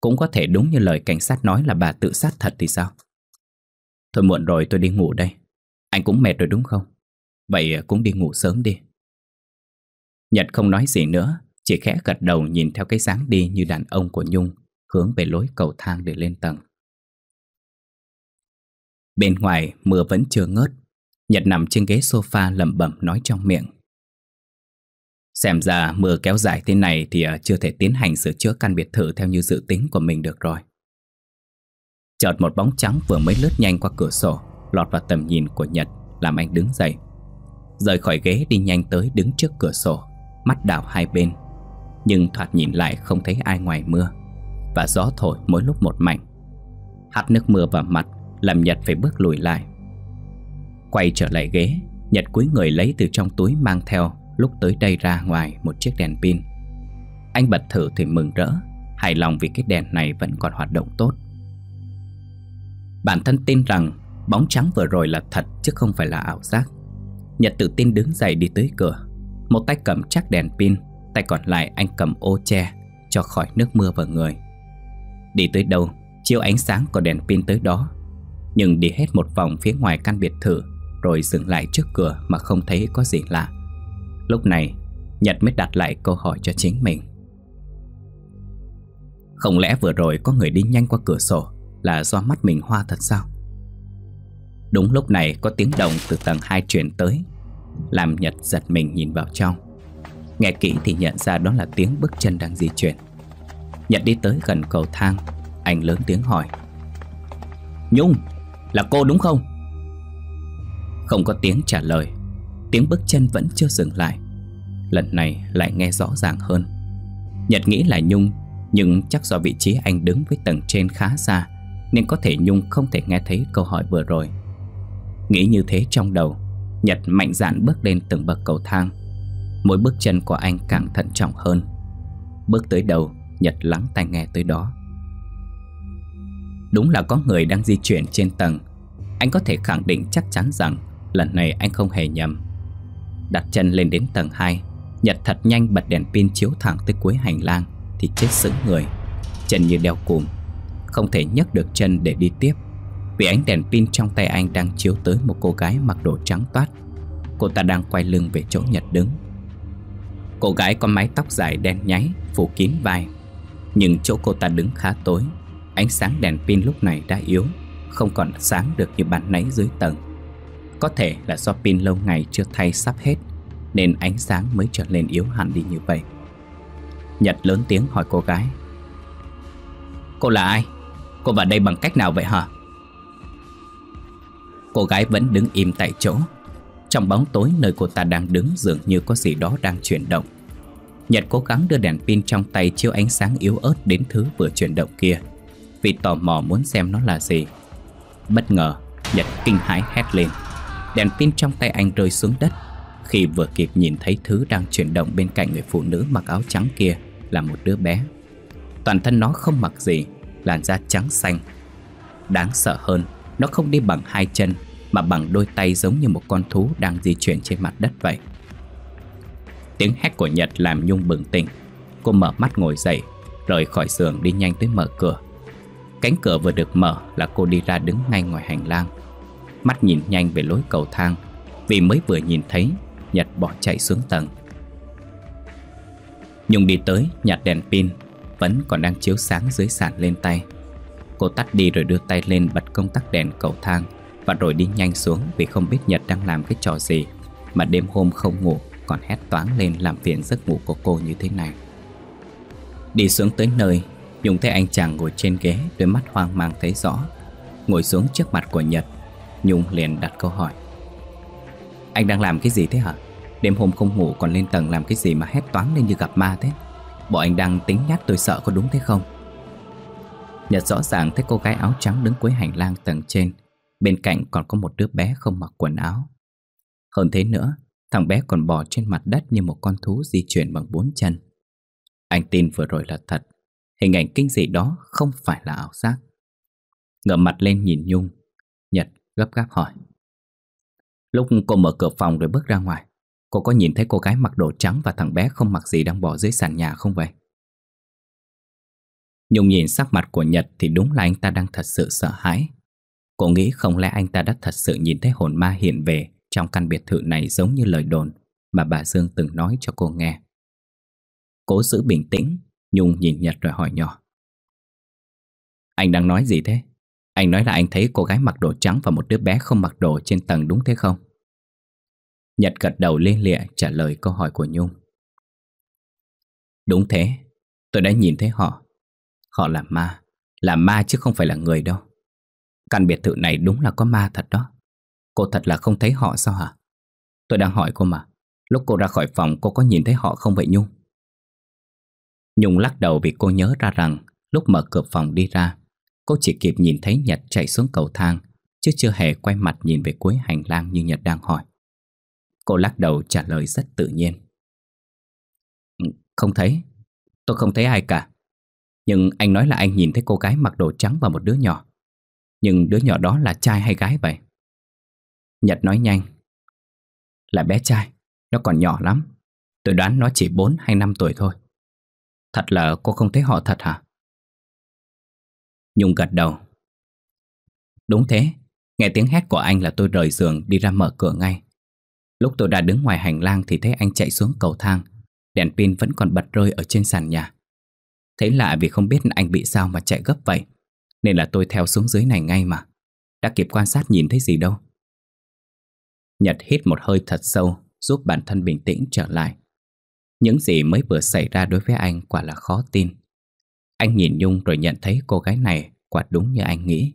Cũng có thể đúng như lời cảnh sát nói là bà tự sát thật thì sao Thôi muộn rồi tôi đi ngủ đây Anh cũng mệt rồi đúng không Vậy cũng đi ngủ sớm đi Nhật không nói gì nữa Chỉ khẽ gật đầu nhìn theo cái dáng đi như đàn ông của Nhung Hướng về lối cầu thang để lên tầng Bên ngoài mưa vẫn chưa ngớt Nhật nằm trên ghế sofa lẩm bẩm nói trong miệng Xem ra mưa kéo dài thế này thì à, chưa thể tiến hành sửa chữa căn biệt thự theo như dự tính của mình được rồi. Chợt một bóng trắng vừa mới lướt nhanh qua cửa sổ, lọt vào tầm nhìn của Nhật, làm anh đứng dậy. Rời khỏi ghế đi nhanh tới đứng trước cửa sổ, mắt đảo hai bên. Nhưng thoạt nhìn lại không thấy ai ngoài mưa, và gió thổi mỗi lúc một mạnh. Hắt nước mưa vào mặt, làm Nhật phải bước lùi lại. Quay trở lại ghế, Nhật cúi người lấy từ trong túi mang theo lúc tới đây ra ngoài một chiếc đèn pin. Anh bật thử thì mừng rỡ, hài lòng vì cái đèn này vẫn còn hoạt động tốt. Bản thân tin rằng bóng trắng vừa rồi là thật chứ không phải là ảo giác. Nhật tự tin đứng dậy đi tới cửa, một tay cầm chắc đèn pin, tay còn lại anh cầm ô che cho khỏi nước mưa vào người. Đi tới đâu, chiếu ánh sáng của đèn pin tới đó. Nhưng đi hết một vòng phía ngoài căn biệt thự rồi dừng lại trước cửa mà không thấy có gì lạ. Lúc này Nhật mới đặt lại câu hỏi cho chính mình Không lẽ vừa rồi có người đi nhanh qua cửa sổ Là do mắt mình hoa thật sao Đúng lúc này có tiếng động từ tầng 2 truyền tới Làm Nhật giật mình nhìn vào trong Nghe kỹ thì nhận ra đó là tiếng bước chân đang di chuyển Nhật đi tới gần cầu thang Anh lớn tiếng hỏi Nhung, là cô đúng không? Không có tiếng trả lời Tiếng bước chân vẫn chưa dừng lại Lần này lại nghe rõ ràng hơn Nhật nghĩ là Nhung Nhưng chắc do vị trí anh đứng với tầng trên khá xa Nên có thể Nhung không thể nghe thấy câu hỏi vừa rồi Nghĩ như thế trong đầu Nhật mạnh dạn bước lên từng bậc cầu thang Mỗi bước chân của anh càng thận trọng hơn Bước tới đầu Nhật lắng tai nghe tới đó Đúng là có người đang di chuyển trên tầng Anh có thể khẳng định chắc chắn rằng Lần này anh không hề nhầm Đặt chân lên đến tầng 2 Nhật thật nhanh bật đèn pin chiếu thẳng tới cuối hành lang Thì chết sững người Chân như đeo cùm Không thể nhấc được chân để đi tiếp Vì ánh đèn pin trong tay anh đang chiếu tới một cô gái mặc đồ trắng toát Cô ta đang quay lưng về chỗ Nhật đứng Cô gái có mái tóc dài đen nháy Phủ kín vai Nhưng chỗ cô ta đứng khá tối Ánh sáng đèn pin lúc này đã yếu Không còn sáng được như ban nãy dưới tầng có thể là do pin lâu ngày chưa thay sắp hết Nên ánh sáng mới trở nên yếu hẳn đi như vậy Nhật lớn tiếng hỏi cô gái Cô là ai? Cô vào đây bằng cách nào vậy hả? Cô gái vẫn đứng im tại chỗ Trong bóng tối nơi cô ta đang đứng dường như có gì đó đang chuyển động Nhật cố gắng đưa đèn pin trong tay chiếu ánh sáng yếu ớt đến thứ vừa chuyển động kia Vì tò mò muốn xem nó là gì Bất ngờ, Nhật kinh hãi hét lên Đèn pin trong tay anh rơi xuống đất Khi vừa kịp nhìn thấy thứ đang chuyển động bên cạnh người phụ nữ mặc áo trắng kia là một đứa bé Toàn thân nó không mặc gì, làn da trắng xanh Đáng sợ hơn, nó không đi bằng hai chân mà bằng đôi tay giống như một con thú đang di chuyển trên mặt đất vậy Tiếng hét của Nhật làm Nhung bừng tỉnh Cô mở mắt ngồi dậy Rời khỏi giường đi nhanh tới mở cửa Cánh cửa vừa được mở là cô đi ra đứng ngay ngoài hành lang Mắt nhìn nhanh về lối cầu thang Vì mới vừa nhìn thấy Nhật bỏ chạy xuống tầng Nhung đi tới nhặt đèn pin Vẫn còn đang chiếu sáng dưới sàn lên tay Cô tắt đi rồi đưa tay lên bật công tắc đèn cầu thang Và rồi đi nhanh xuống vì không biết Nhật đang làm cái trò gì Mà đêm hôm không ngủ còn hét toáng lên làm phiền giấc ngủ của cô như thế này Đi xuống tới nơi Nhung thấy anh chàng ngồi trên ghế Đôi mắt hoang mang thấy rõ Ngồi xuống trước mặt của Nhật Nhung liền đặt câu hỏi Anh đang làm cái gì thế hả? Đêm hôm không ngủ còn lên tầng làm cái gì mà hét toáng lên như gặp ma thế Bọn anh đang tính nhát tôi sợ có đúng thế không? Nhật rõ ràng thấy cô gái áo trắng đứng cuối hành lang tầng trên Bên cạnh còn có một đứa bé không mặc quần áo Hơn thế nữa, thằng bé còn bò trên mặt đất như một con thú di chuyển bằng bốn chân Anh tin vừa rồi là thật Hình ảnh kinh dị đó không phải là ảo giác Ngậm mặt lên nhìn Nhung Nhật gấp gáp hỏi Lúc cô mở cửa phòng rồi bước ra ngoài Cô có nhìn thấy cô gái mặc đồ trắng và thằng bé không mặc gì đang bò dưới sàn nhà không vậy? Nhung nhìn sắc mặt của Nhật thì đúng là anh ta đang thật sự sợ hãi Cô nghĩ không lẽ anh ta đã thật sự nhìn thấy hồn ma hiện về trong căn biệt thự này giống như lời đồn mà bà Dương từng nói cho cô nghe. Cố giữ bình tĩnh, Nhung nhìn Nhật rồi hỏi nhỏ. Anh đang nói gì thế? Anh nói là anh thấy cô gái mặc đồ trắng và một đứa bé không mặc đồ trên tầng đúng thế không? Nhật gật đầu liên lịa trả lời câu hỏi của Nhung. Đúng thế, tôi đã nhìn thấy họ. Họ là ma, là ma chứ không phải là người đâu. Căn biệt thự này đúng là có ma thật đó. Cô thật là không thấy họ sao hả? Tôi đang hỏi cô mà, lúc cô ra khỏi phòng cô có nhìn thấy họ không vậy Nhung? Nhung lắc đầu vì cô nhớ ra rằng lúc mở cửa phòng đi ra Cô chỉ kịp nhìn thấy Nhật chạy xuống cầu thang Chứ chưa hề quay mặt nhìn về cuối hành lang như Nhật đang hỏi Cô lắc đầu trả lời rất tự nhiên ừ, Không thấy Tôi không thấy ai cả Nhưng anh nói là anh nhìn thấy cô gái mặc đồ trắng và một đứa nhỏ Nhưng đứa nhỏ đó là trai hay gái vậy? Nhật nói nhanh Là bé trai Nó còn nhỏ lắm Tôi đoán nó chỉ 4 hay 5 tuổi thôi Thật là cô không thấy họ thật hả? Nhung gật đầu Đúng thế Nghe tiếng hét của anh là tôi rời giường đi ra mở cửa ngay Lúc tôi đã đứng ngoài hành lang thì thấy anh chạy xuống cầu thang Đèn pin vẫn còn bật rơi ở trên sàn nhà Thấy lạ vì không biết anh bị sao mà chạy gấp vậy Nên là tôi theo xuống dưới này ngay mà Đã kịp quan sát nhìn thấy gì đâu Nhật hít một hơi thật sâu Giúp bản thân bình tĩnh trở lại Những gì mới vừa xảy ra đối với anh quả là khó tin anh nhìn Nhung rồi nhận thấy cô gái này quả đúng như anh nghĩ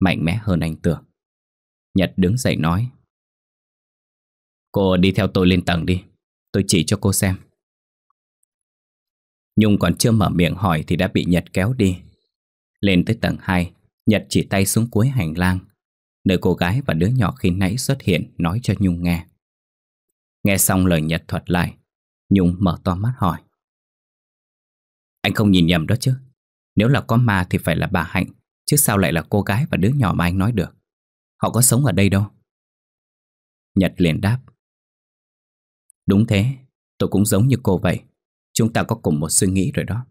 Mạnh mẽ hơn anh tưởng Nhật đứng dậy nói Cô đi theo tôi lên tầng đi Tôi chỉ cho cô xem Nhung còn chưa mở miệng hỏi thì đã bị Nhật kéo đi Lên tới tầng 2 Nhật chỉ tay xuống cuối hành lang Nơi cô gái và đứa nhỏ khi nãy xuất hiện nói cho Nhung nghe Nghe xong lời Nhật thuật lại Nhung mở to mắt hỏi anh không nhìn nhầm đó chứ Nếu là có ma thì phải là bà Hạnh Chứ sao lại là cô gái và đứa nhỏ mà anh nói được Họ có sống ở đây đâu Nhật liền đáp Đúng thế Tôi cũng giống như cô vậy Chúng ta có cùng một suy nghĩ rồi đó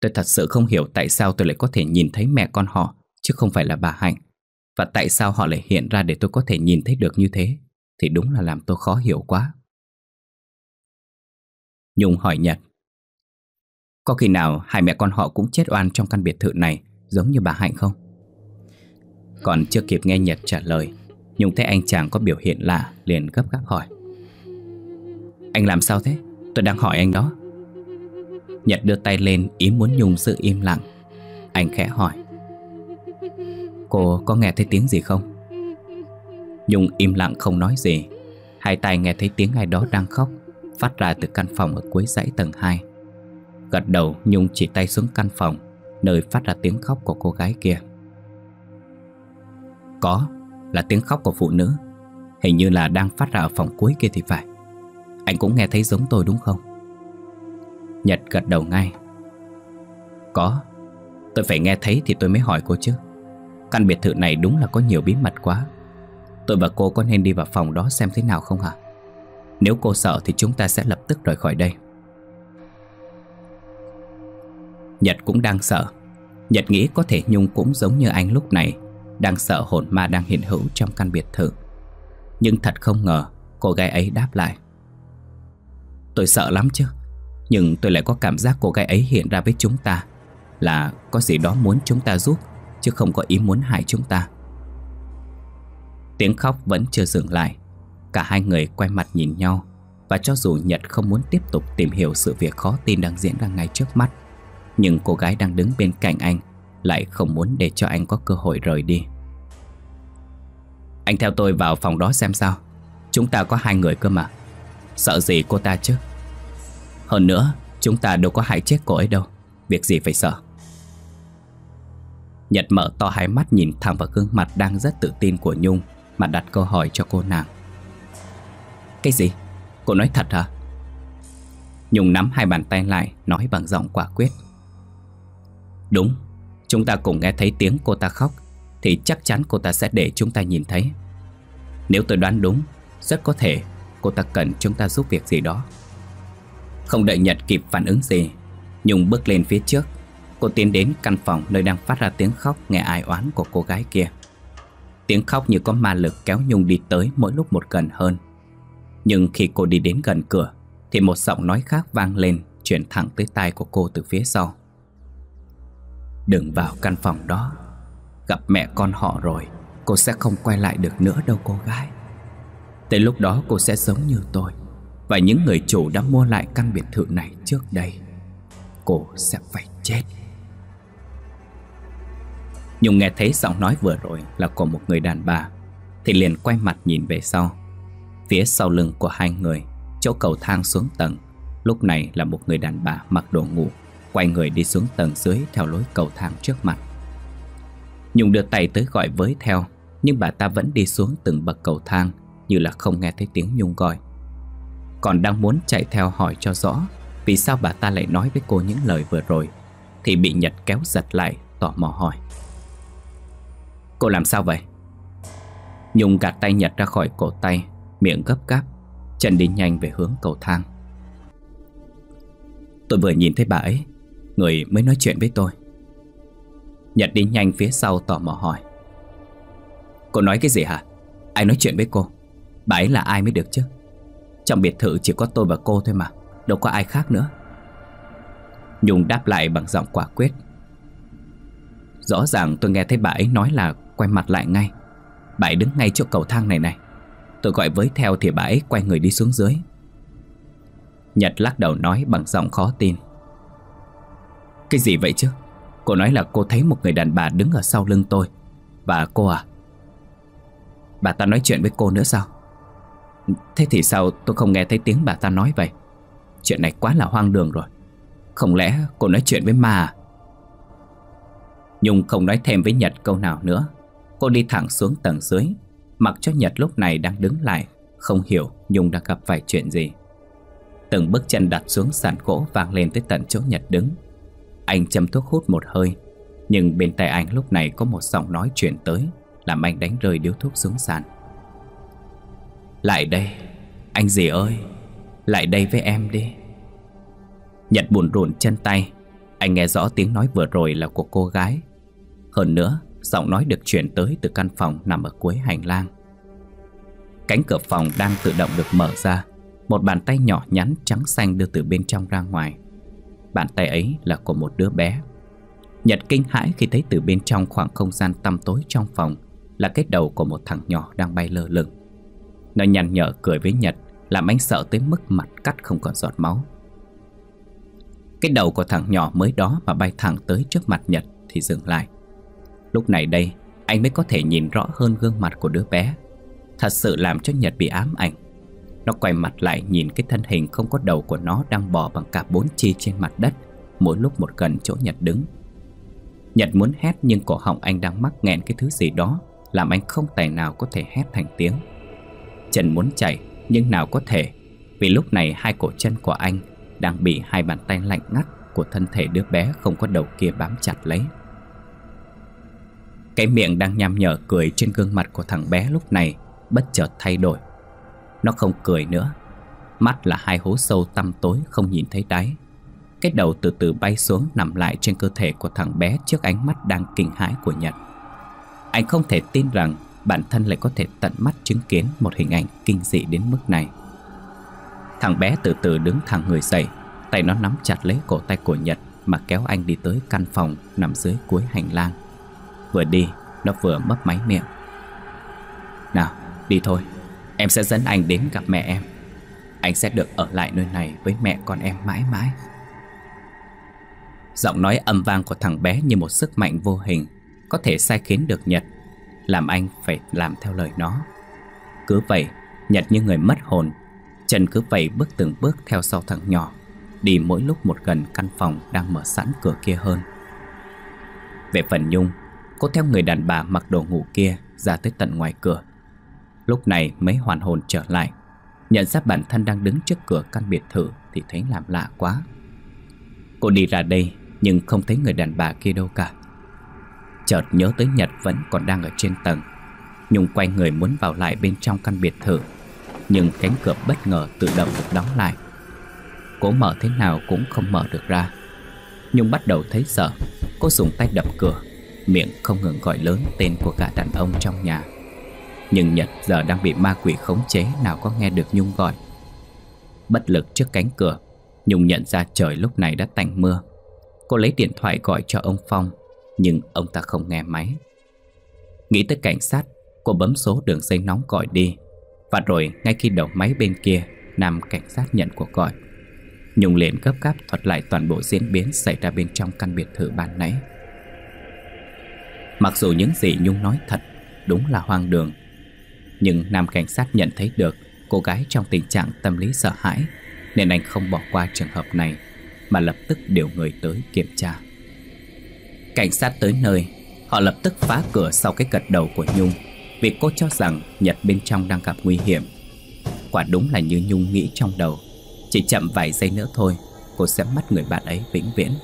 Tôi thật sự không hiểu tại sao tôi lại có thể nhìn thấy mẹ con họ Chứ không phải là bà Hạnh Và tại sao họ lại hiện ra để tôi có thể nhìn thấy được như thế Thì đúng là làm tôi khó hiểu quá Nhung hỏi Nhật có khi nào hai mẹ con họ cũng chết oan trong căn biệt thự này Giống như bà Hạnh không? Còn chưa kịp nghe Nhật trả lời Nhung thấy anh chàng có biểu hiện lạ liền gấp gáp hỏi Anh làm sao thế? Tôi đang hỏi anh đó Nhật đưa tay lên ý muốn Nhung sự im lặng Anh khẽ hỏi Cô có nghe thấy tiếng gì không? Nhung im lặng không nói gì Hai tay nghe thấy tiếng ai đó đang khóc Phát ra từ căn phòng ở cuối dãy tầng 2 Gật đầu Nhung chỉ tay xuống căn phòng Nơi phát ra tiếng khóc của cô gái kia Có Là tiếng khóc của phụ nữ Hình như là đang phát ra ở phòng cuối kia thì phải Anh cũng nghe thấy giống tôi đúng không Nhật gật đầu ngay Có Tôi phải nghe thấy thì tôi mới hỏi cô chứ Căn biệt thự này đúng là có nhiều bí mật quá Tôi và cô có nên đi vào phòng đó xem thế nào không hả Nếu cô sợ thì chúng ta sẽ lập tức rời khỏi đây Nhật cũng đang sợ Nhật nghĩ có thể Nhung cũng giống như anh lúc này Đang sợ hồn ma đang hiện hữu trong căn biệt thự Nhưng thật không ngờ Cô gái ấy đáp lại Tôi sợ lắm chứ Nhưng tôi lại có cảm giác cô gái ấy hiện ra với chúng ta Là có gì đó muốn chúng ta giúp Chứ không có ý muốn hại chúng ta Tiếng khóc vẫn chưa dừng lại Cả hai người quay mặt nhìn nhau Và cho dù Nhật không muốn tiếp tục tìm hiểu sự việc khó tin đang diễn ra ngay trước mắt nhưng cô gái đang đứng bên cạnh anh Lại không muốn để cho anh có cơ hội rời đi Anh theo tôi vào phòng đó xem sao Chúng ta có hai người cơ mà Sợ gì cô ta chứ Hơn nữa Chúng ta đâu có hại chết cô ấy đâu Việc gì phải sợ Nhật mở to hai mắt nhìn thẳng vào gương mặt đang rất tự tin của Nhung Mà đặt câu hỏi cho cô nàng Cái gì? Cô nói thật hả? Nhung nắm hai bàn tay lại Nói bằng giọng quả quyết Đúng, chúng ta cùng nghe thấy tiếng cô ta khóc Thì chắc chắn cô ta sẽ để chúng ta nhìn thấy Nếu tôi đoán đúng Rất có thể cô ta cần chúng ta giúp việc gì đó Không đợi Nhật kịp phản ứng gì Nhung bước lên phía trước Cô tiến đến căn phòng nơi đang phát ra tiếng khóc nghe ai oán của cô gái kia Tiếng khóc như có ma lực kéo Nhung đi tới mỗi lúc một gần hơn Nhưng khi cô đi đến gần cửa Thì một giọng nói khác vang lên Chuyển thẳng tới tai của cô từ phía sau Đừng vào căn phòng đó Gặp mẹ con họ rồi Cô sẽ không quay lại được nữa đâu cô gái Tới lúc đó cô sẽ giống như tôi Và những người chủ đã mua lại căn biệt thự này trước đây Cô sẽ phải chết Nhung nghe thấy giọng nói vừa rồi là của một người đàn bà Thì liền quay mặt nhìn về sau Phía sau lưng của hai người Chỗ cầu thang xuống tầng Lúc này là một người đàn bà mặc đồ ngủ Quay người đi xuống tầng dưới theo lối cầu thang trước mặt Nhung đưa tay tới gọi với theo Nhưng bà ta vẫn đi xuống từng bậc cầu thang Như là không nghe thấy tiếng Nhung gọi Còn đang muốn chạy theo hỏi cho rõ Vì sao bà ta lại nói với cô những lời vừa rồi Thì bị Nhật kéo giật lại tò mò hỏi Cô làm sao vậy? Nhung gạt tay Nhật ra khỏi cổ tay Miệng gấp gáp Chân đi nhanh về hướng cầu thang Tôi vừa nhìn thấy bà ấy người mới nói chuyện với tôi Nhật đi nhanh phía sau tò mò hỏi Cô nói cái gì hả? Ai nói chuyện với cô? Bà ấy là ai mới được chứ? Trong biệt thự chỉ có tôi và cô thôi mà Đâu có ai khác nữa Nhung đáp lại bằng giọng quả quyết Rõ ràng tôi nghe thấy bà ấy nói là quay mặt lại ngay Bà ấy đứng ngay chỗ cầu thang này này Tôi gọi với theo thì bà ấy quay người đi xuống dưới Nhật lắc đầu nói bằng giọng khó tin cái gì vậy chứ Cô nói là cô thấy một người đàn bà đứng ở sau lưng tôi Và cô à Bà ta nói chuyện với cô nữa sao Thế thì sao tôi không nghe thấy tiếng bà ta nói vậy Chuyện này quá là hoang đường rồi Không lẽ cô nói chuyện với ma à? Nhung không nói thêm với Nhật câu nào nữa Cô đi thẳng xuống tầng dưới Mặc cho Nhật lúc này đang đứng lại Không hiểu Nhung đã gặp phải chuyện gì Từng bước chân đặt xuống sàn gỗ vang lên tới tận chỗ Nhật đứng anh châm thuốc hút một hơi Nhưng bên tay anh lúc này có một giọng nói chuyển tới Làm anh đánh rơi điếu thuốc xuống sàn Lại đây Anh gì ơi Lại đây với em đi Nhật buồn rùn chân tay Anh nghe rõ tiếng nói vừa rồi là của cô gái Hơn nữa Giọng nói được chuyển tới từ căn phòng nằm ở cuối hành lang Cánh cửa phòng đang tự động được mở ra Một bàn tay nhỏ nhắn trắng xanh đưa từ bên trong ra ngoài Bàn tay ấy là của một đứa bé Nhật kinh hãi khi thấy từ bên trong khoảng không gian tăm tối trong phòng Là cái đầu của một thằng nhỏ đang bay lơ lửng Nó nhằn nhở cười với Nhật Làm anh sợ tới mức mặt cắt không còn giọt máu Cái đầu của thằng nhỏ mới đó mà bay thẳng tới trước mặt Nhật thì dừng lại Lúc này đây anh mới có thể nhìn rõ hơn gương mặt của đứa bé Thật sự làm cho Nhật bị ám ảnh nó quay mặt lại nhìn cái thân hình không có đầu của nó đang bò bằng cả bốn chi trên mặt đất Mỗi lúc một gần chỗ Nhật đứng Nhật muốn hét nhưng cổ họng anh đang mắc nghẹn cái thứ gì đó Làm anh không tài nào có thể hét thành tiếng Trần muốn chạy nhưng nào có thể Vì lúc này hai cổ chân của anh đang bị hai bàn tay lạnh ngắt Của thân thể đứa bé không có đầu kia bám chặt lấy Cái miệng đang nham nhở cười trên gương mặt của thằng bé lúc này Bất chợt thay đổi nó không cười nữa Mắt là hai hố sâu tăm tối không nhìn thấy đáy Cái đầu từ từ bay xuống nằm lại trên cơ thể của thằng bé trước ánh mắt đang kinh hãi của Nhật Anh không thể tin rằng bản thân lại có thể tận mắt chứng kiến một hình ảnh kinh dị đến mức này Thằng bé từ từ đứng thẳng người dậy Tay nó nắm chặt lấy cổ tay của Nhật mà kéo anh đi tới căn phòng nằm dưới cuối hành lang Vừa đi, nó vừa mấp máy miệng Nào, đi thôi Em sẽ dẫn anh đến gặp mẹ em Anh sẽ được ở lại nơi này với mẹ con em mãi mãi Giọng nói âm vang của thằng bé như một sức mạnh vô hình Có thể sai khiến được Nhật Làm anh phải làm theo lời nó Cứ vậy Nhật như người mất hồn Trần cứ vậy bước từng bước theo sau thằng nhỏ Đi mỗi lúc một gần căn phòng đang mở sẵn cửa kia hơn Về phần Nhung Cô theo người đàn bà mặc đồ ngủ kia ra tới tận ngoài cửa Lúc này mới hoàn hồn trở lại Nhận ra bản thân đang đứng trước cửa căn biệt thự Thì thấy làm lạ quá Cô đi ra đây Nhưng không thấy người đàn bà kia đâu cả Chợt nhớ tới Nhật vẫn còn đang ở trên tầng Nhung quay người muốn vào lại bên trong căn biệt thự Nhưng cánh cửa bất ngờ tự động được đóng lại Cố mở thế nào cũng không mở được ra Nhung bắt đầu thấy sợ Cô dùng tay đập cửa Miệng không ngừng gọi lớn tên của cả đàn ông trong nhà nhưng Nhật giờ đang bị ma quỷ khống chế Nào có nghe được Nhung gọi Bất lực trước cánh cửa Nhung nhận ra trời lúc này đã tạnh mưa Cô lấy điện thoại gọi cho ông Phong Nhưng ông ta không nghe máy Nghĩ tới cảnh sát Cô bấm số đường dây nóng gọi đi Và rồi ngay khi đầu máy bên kia Nam cảnh sát nhận cuộc gọi Nhung liền gấp gáp thuật lại toàn bộ diễn biến Xảy ra bên trong căn biệt thự ban nãy Mặc dù những gì Nhung nói thật Đúng là hoang đường nhưng nam cảnh sát nhận thấy được cô gái trong tình trạng tâm lý sợ hãi nên anh không bỏ qua trường hợp này mà lập tức điều người tới kiểm tra. Cảnh sát tới nơi, họ lập tức phá cửa sau cái gật đầu của Nhung vì cô cho rằng Nhật bên trong đang gặp nguy hiểm. Quả đúng là như Nhung nghĩ trong đầu, chỉ chậm vài giây nữa thôi, cô sẽ mất người bạn ấy vĩnh viễn.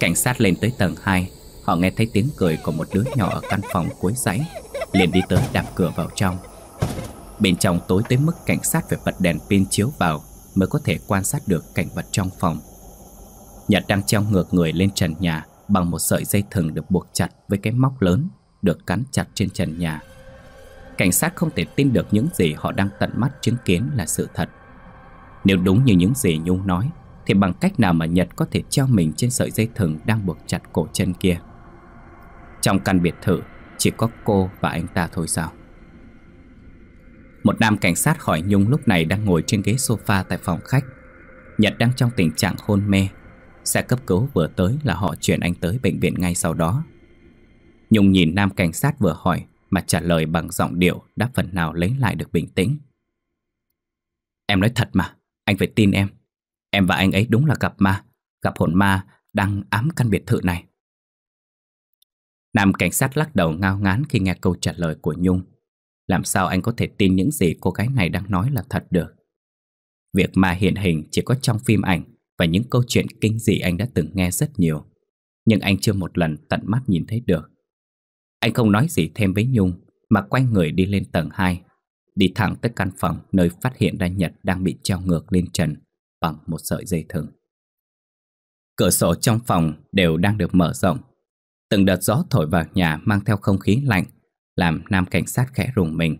Cảnh sát lên tới tầng 2, họ nghe thấy tiếng cười của một đứa nhỏ ở căn phòng cuối dãy liền đi tới đạp cửa vào trong. Bên trong tối tới mức cảnh sát phải bật đèn pin chiếu vào mới có thể quan sát được cảnh vật trong phòng. Nhật đang treo ngược người lên trần nhà bằng một sợi dây thừng được buộc chặt với cái móc lớn được cắn chặt trên trần nhà. Cảnh sát không thể tin được những gì họ đang tận mắt chứng kiến là sự thật. Nếu đúng như những gì Nhung nói thì bằng cách nào mà Nhật có thể treo mình trên sợi dây thừng đang buộc chặt cổ chân kia. Trong căn biệt thự, chỉ có cô và anh ta thôi sao Một nam cảnh sát hỏi Nhung lúc này đang ngồi trên ghế sofa tại phòng khách Nhật đang trong tình trạng hôn mê Xe cấp cứu vừa tới là họ chuyển anh tới bệnh viện ngay sau đó Nhung nhìn nam cảnh sát vừa hỏi Mà trả lời bằng giọng điệu đã phần nào lấy lại được bình tĩnh Em nói thật mà, anh phải tin em Em và anh ấy đúng là gặp ma Gặp hồn ma đang ám căn biệt thự này Nam cảnh sát lắc đầu ngao ngán khi nghe câu trả lời của Nhung. Làm sao anh có thể tin những gì cô gái này đang nói là thật được? Việc ma hiện hình chỉ có trong phim ảnh và những câu chuyện kinh dị anh đã từng nghe rất nhiều. Nhưng anh chưa một lần tận mắt nhìn thấy được. Anh không nói gì thêm với Nhung mà quay người đi lên tầng 2, đi thẳng tới căn phòng nơi phát hiện ra Nhật đang bị treo ngược lên trần bằng một sợi dây thừng. Cửa sổ trong phòng đều đang được mở rộng Từng đợt gió thổi vào nhà mang theo không khí lạnh Làm nam cảnh sát khẽ rùng mình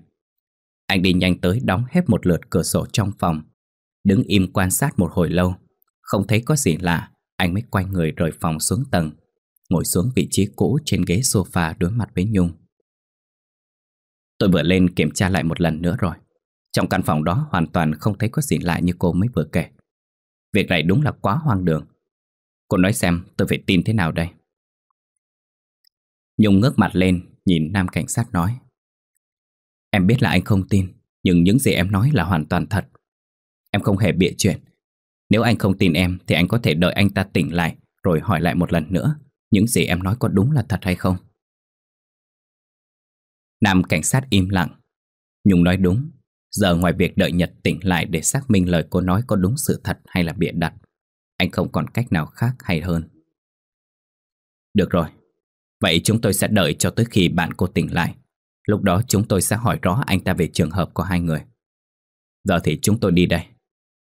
Anh đi nhanh tới đóng hết một lượt cửa sổ trong phòng Đứng im quan sát một hồi lâu Không thấy có gì lạ Anh mới quay người rời phòng xuống tầng Ngồi xuống vị trí cũ trên ghế sofa đối mặt với Nhung Tôi vừa lên kiểm tra lại một lần nữa rồi Trong căn phòng đó hoàn toàn không thấy có gì lạ như cô mới vừa kể Việc này đúng là quá hoang đường Cô nói xem tôi phải tin thế nào đây Nhung ngước mặt lên Nhìn nam cảnh sát nói Em biết là anh không tin Nhưng những gì em nói là hoàn toàn thật Em không hề bịa chuyện Nếu anh không tin em Thì anh có thể đợi anh ta tỉnh lại Rồi hỏi lại một lần nữa Những gì em nói có đúng là thật hay không Nam cảnh sát im lặng Nhung nói đúng Giờ ngoài việc đợi Nhật tỉnh lại để xác minh lời cô nói có đúng sự thật hay là bịa đặt Anh không còn cách nào khác hay hơn Được rồi, Vậy chúng tôi sẽ đợi cho tới khi bạn cô tỉnh lại. Lúc đó chúng tôi sẽ hỏi rõ anh ta về trường hợp của hai người. Giờ thì chúng tôi đi đây.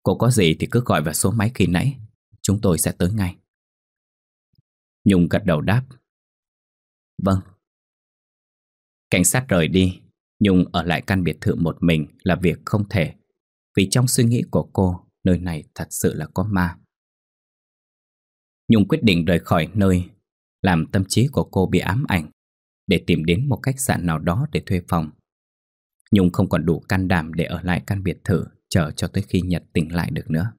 Cô có gì thì cứ gọi vào số máy khi nãy. Chúng tôi sẽ tới ngay. Nhung gật đầu đáp. Vâng. Cảnh sát rời đi. Nhung ở lại căn biệt thự một mình là việc không thể. Vì trong suy nghĩ của cô, nơi này thật sự là có ma. Nhung quyết định rời khỏi nơi làm tâm trí của cô bị ám ảnh để tìm đến một khách sạn nào đó để thuê phòng. Nhung không còn đủ can đảm để ở lại căn biệt thự chờ cho tới khi Nhật tỉnh lại được nữa.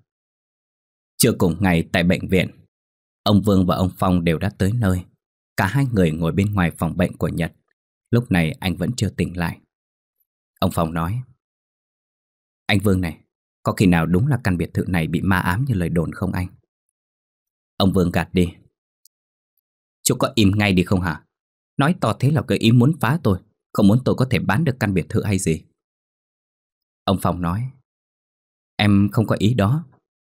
Trưa cùng ngày tại bệnh viện, ông Vương và ông Phong đều đã tới nơi. Cả hai người ngồi bên ngoài phòng bệnh của Nhật. Lúc này anh vẫn chưa tỉnh lại. Ông Phong nói Anh Vương này, có khi nào đúng là căn biệt thự này bị ma ám như lời đồn không anh? Ông Vương gạt đi Chú có im ngay đi không hả? Nói to thế là gợi ý muốn phá tôi, không muốn tôi có thể bán được căn biệt thự hay gì. Ông Phong nói, em không có ý đó,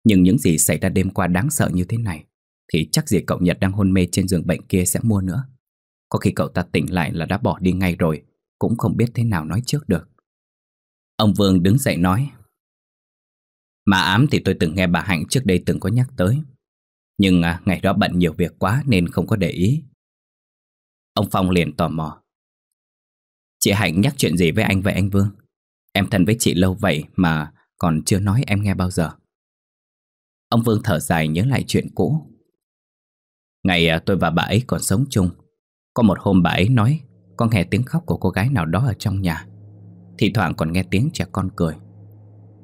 nhưng những gì xảy ra đêm qua đáng sợ như thế này, thì chắc gì cậu Nhật đang hôn mê trên giường bệnh kia sẽ mua nữa. Có khi cậu ta tỉnh lại là đã bỏ đi ngay rồi, cũng không biết thế nào nói trước được. Ông Vương đứng dậy nói, mà ám thì tôi từng nghe bà Hạnh trước đây từng có nhắc tới nhưng à, ngày đó bận nhiều việc quá nên không có để ý Ông Phong liền tò mò Chị Hạnh nhắc chuyện gì với anh vậy anh Vương? Em thân với chị lâu vậy mà còn chưa nói em nghe bao giờ Ông Vương thở dài nhớ lại chuyện cũ Ngày à, tôi và bà ấy còn sống chung Có một hôm bà ấy nói Con nghe tiếng khóc của cô gái nào đó ở trong nhà Thì thoảng còn nghe tiếng trẻ con cười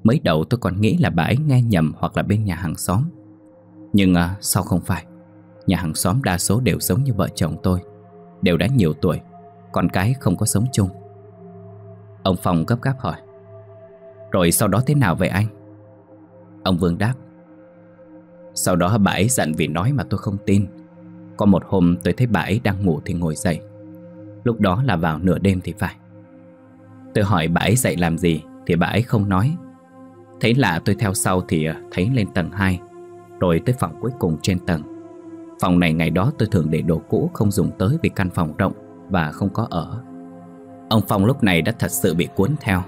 Mới đầu tôi còn nghĩ là bà ấy nghe nhầm Hoặc là bên nhà hàng xóm nhưng à, sao không phải Nhà hàng xóm đa số đều giống như vợ chồng tôi Đều đã nhiều tuổi Con cái không có sống chung Ông Phong gấp gáp hỏi Rồi sau đó thế nào vậy anh? Ông Vương đáp Sau đó bà ấy giận vì nói mà tôi không tin Có một hôm tôi thấy bà ấy đang ngủ thì ngồi dậy Lúc đó là vào nửa đêm thì phải Tôi hỏi bà ấy dậy làm gì Thì bà ấy không nói Thấy lạ tôi theo sau thì à, thấy lên tầng 2 rồi tới phòng cuối cùng trên tầng Phòng này ngày đó tôi thường để đồ cũ không dùng tới vì căn phòng rộng và không có ở Ông Phong lúc này đã thật sự bị cuốn theo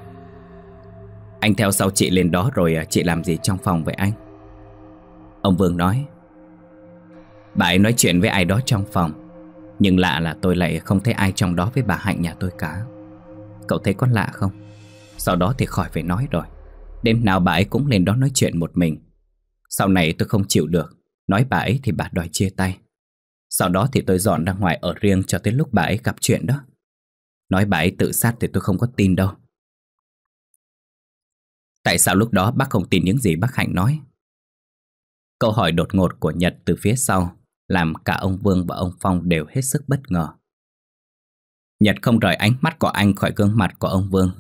Anh theo sau chị lên đó rồi à, chị làm gì trong phòng vậy anh? Ông Vương nói Bà ấy nói chuyện với ai đó trong phòng Nhưng lạ là tôi lại không thấy ai trong đó với bà Hạnh nhà tôi cả Cậu thấy có lạ không? Sau đó thì khỏi phải nói rồi Đêm nào bà ấy cũng lên đó nói chuyện một mình sau này tôi không chịu được Nói bà ấy thì bà đòi chia tay Sau đó thì tôi dọn ra ngoài ở riêng cho tới lúc bà ấy gặp chuyện đó Nói bà ấy tự sát thì tôi không có tin đâu Tại sao lúc đó bác không tin những gì bác Hạnh nói? Câu hỏi đột ngột của Nhật từ phía sau làm cả ông Vương và ông Phong đều hết sức bất ngờ. Nhật không rời ánh mắt của anh khỏi gương mặt của ông Vương.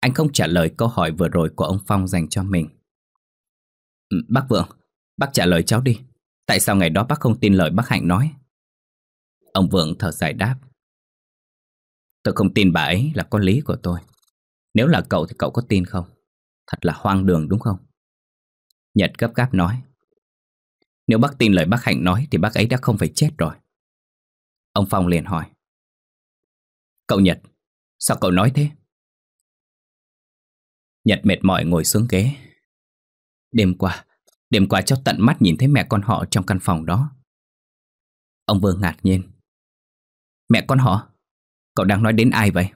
Anh không trả lời câu hỏi vừa rồi của ông Phong dành cho mình. Ừ, bác Vượng, bác trả lời cháu đi. Tại sao ngày đó bác không tin lời bác Hạnh nói? Ông Vượng thở dài đáp. Tôi không tin bà ấy là con lý của tôi. Nếu là cậu thì cậu có tin không? Thật là hoang đường đúng không? Nhật gấp gáp nói. Nếu bác tin lời bác Hạnh nói thì bác ấy đã không phải chết rồi. Ông Phong liền hỏi. Cậu Nhật, sao cậu nói thế? Nhật mệt mỏi ngồi xuống ghế, Đêm qua, đêm qua cháu tận mắt nhìn thấy mẹ con họ trong căn phòng đó. Ông vừa ngạc nhiên. Mẹ con họ? Cậu đang nói đến ai vậy?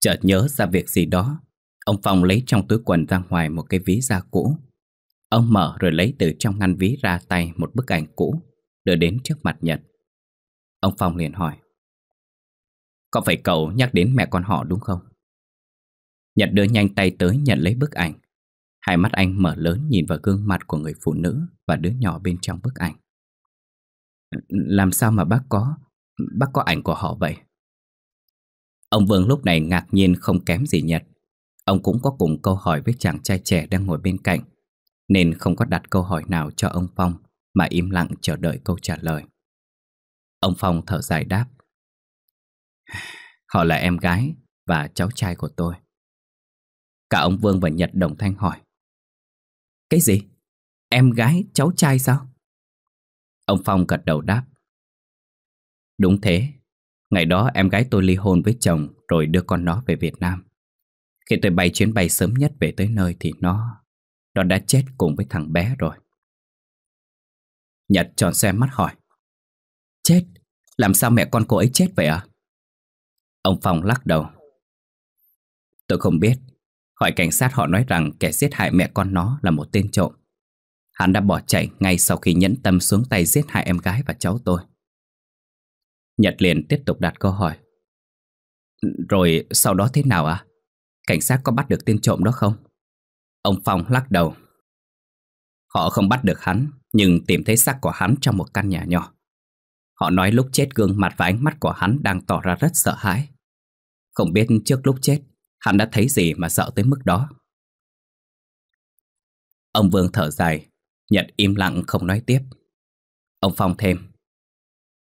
Chợt nhớ ra việc gì đó, ông Phong lấy trong túi quần ra ngoài một cái ví da cũ. Ông mở rồi lấy từ trong ngăn ví ra tay một bức ảnh cũ, đưa đến trước mặt Nhật. Ông Phong liền hỏi. Có phải cậu nhắc đến mẹ con họ đúng không? Nhật đưa nhanh tay tới nhận lấy bức ảnh Hai mắt anh mở lớn nhìn vào gương mặt của người phụ nữ và đứa nhỏ bên trong bức ảnh. Làm sao mà bác có, bác có ảnh của họ vậy? Ông Vương lúc này ngạc nhiên không kém gì Nhật. Ông cũng có cùng câu hỏi với chàng trai trẻ đang ngồi bên cạnh, nên không có đặt câu hỏi nào cho ông Phong mà im lặng chờ đợi câu trả lời. Ông Phong thở dài đáp. Họ là em gái và cháu trai của tôi. Cả ông Vương và Nhật đồng thanh hỏi. Cái gì? Em gái, cháu trai sao? Ông Phong gật đầu đáp. Đúng thế. Ngày đó em gái tôi ly hôn với chồng rồi đưa con nó về Việt Nam. Khi tôi bay chuyến bay sớm nhất về tới nơi thì nó... Nó đã chết cùng với thằng bé rồi. Nhật tròn xe mắt hỏi. Chết? Làm sao mẹ con cô ấy chết vậy ạ? Ông Phong lắc đầu. Tôi không biết, Hỏi cảnh sát họ nói rằng kẻ giết hại mẹ con nó là một tên trộm. Hắn đã bỏ chạy ngay sau khi nhẫn tâm xuống tay giết hại em gái và cháu tôi. Nhật liền tiếp tục đặt câu hỏi. Rồi sau đó thế nào ạ? À? Cảnh sát có bắt được tên trộm đó không? Ông Phong lắc đầu. Họ không bắt được hắn, nhưng tìm thấy xác của hắn trong một căn nhà nhỏ. Họ nói lúc chết gương mặt và ánh mắt của hắn đang tỏ ra rất sợ hãi. Không biết trước lúc chết, Hắn đã thấy gì mà sợ tới mức đó Ông Vương thở dài Nhật im lặng không nói tiếp Ông Phong thêm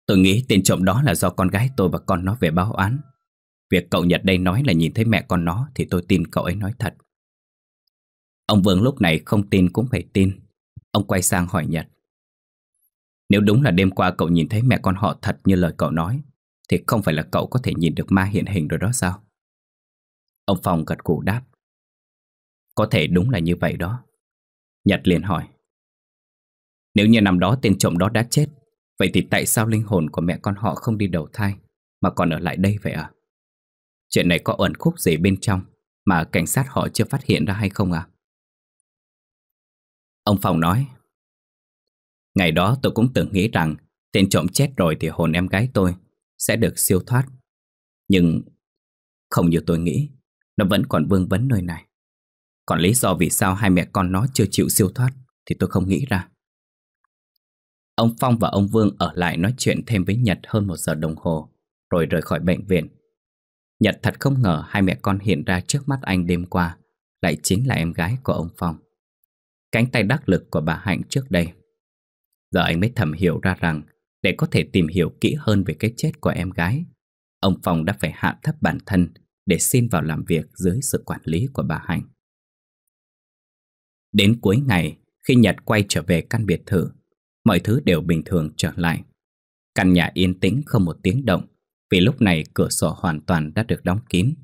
Tôi nghĩ tên trộm đó là do con gái tôi và con nó về báo án Việc cậu Nhật đây nói là nhìn thấy mẹ con nó Thì tôi tin cậu ấy nói thật Ông Vương lúc này không tin cũng phải tin Ông quay sang hỏi Nhật Nếu đúng là đêm qua cậu nhìn thấy mẹ con họ thật như lời cậu nói Thì không phải là cậu có thể nhìn được ma hiện hình rồi đó sao Ông Phong gật gù đáp Có thể đúng là như vậy đó Nhật liền hỏi Nếu như năm đó tên trộm đó đã chết Vậy thì tại sao linh hồn của mẹ con họ không đi đầu thai Mà còn ở lại đây vậy à Chuyện này có ẩn khúc gì bên trong Mà cảnh sát họ chưa phát hiện ra hay không à Ông Phong nói Ngày đó tôi cũng từng nghĩ rằng Tên trộm chết rồi thì hồn em gái tôi Sẽ được siêu thoát Nhưng không như tôi nghĩ nó vẫn còn vương vấn nơi này Còn lý do vì sao hai mẹ con nó chưa chịu siêu thoát Thì tôi không nghĩ ra Ông Phong và ông Vương ở lại nói chuyện thêm với Nhật hơn một giờ đồng hồ Rồi rời khỏi bệnh viện Nhật thật không ngờ hai mẹ con hiện ra trước mắt anh đêm qua Lại chính là em gái của ông Phong Cánh tay đắc lực của bà Hạnh trước đây Giờ anh mới thầm hiểu ra rằng Để có thể tìm hiểu kỹ hơn về cái chết của em gái Ông Phong đã phải hạ thấp bản thân để xin vào làm việc dưới sự quản lý của bà Hạnh. Đến cuối ngày, khi Nhật quay trở về căn biệt thự, mọi thứ đều bình thường trở lại. Căn nhà yên tĩnh không một tiếng động, vì lúc này cửa sổ hoàn toàn đã được đóng kín.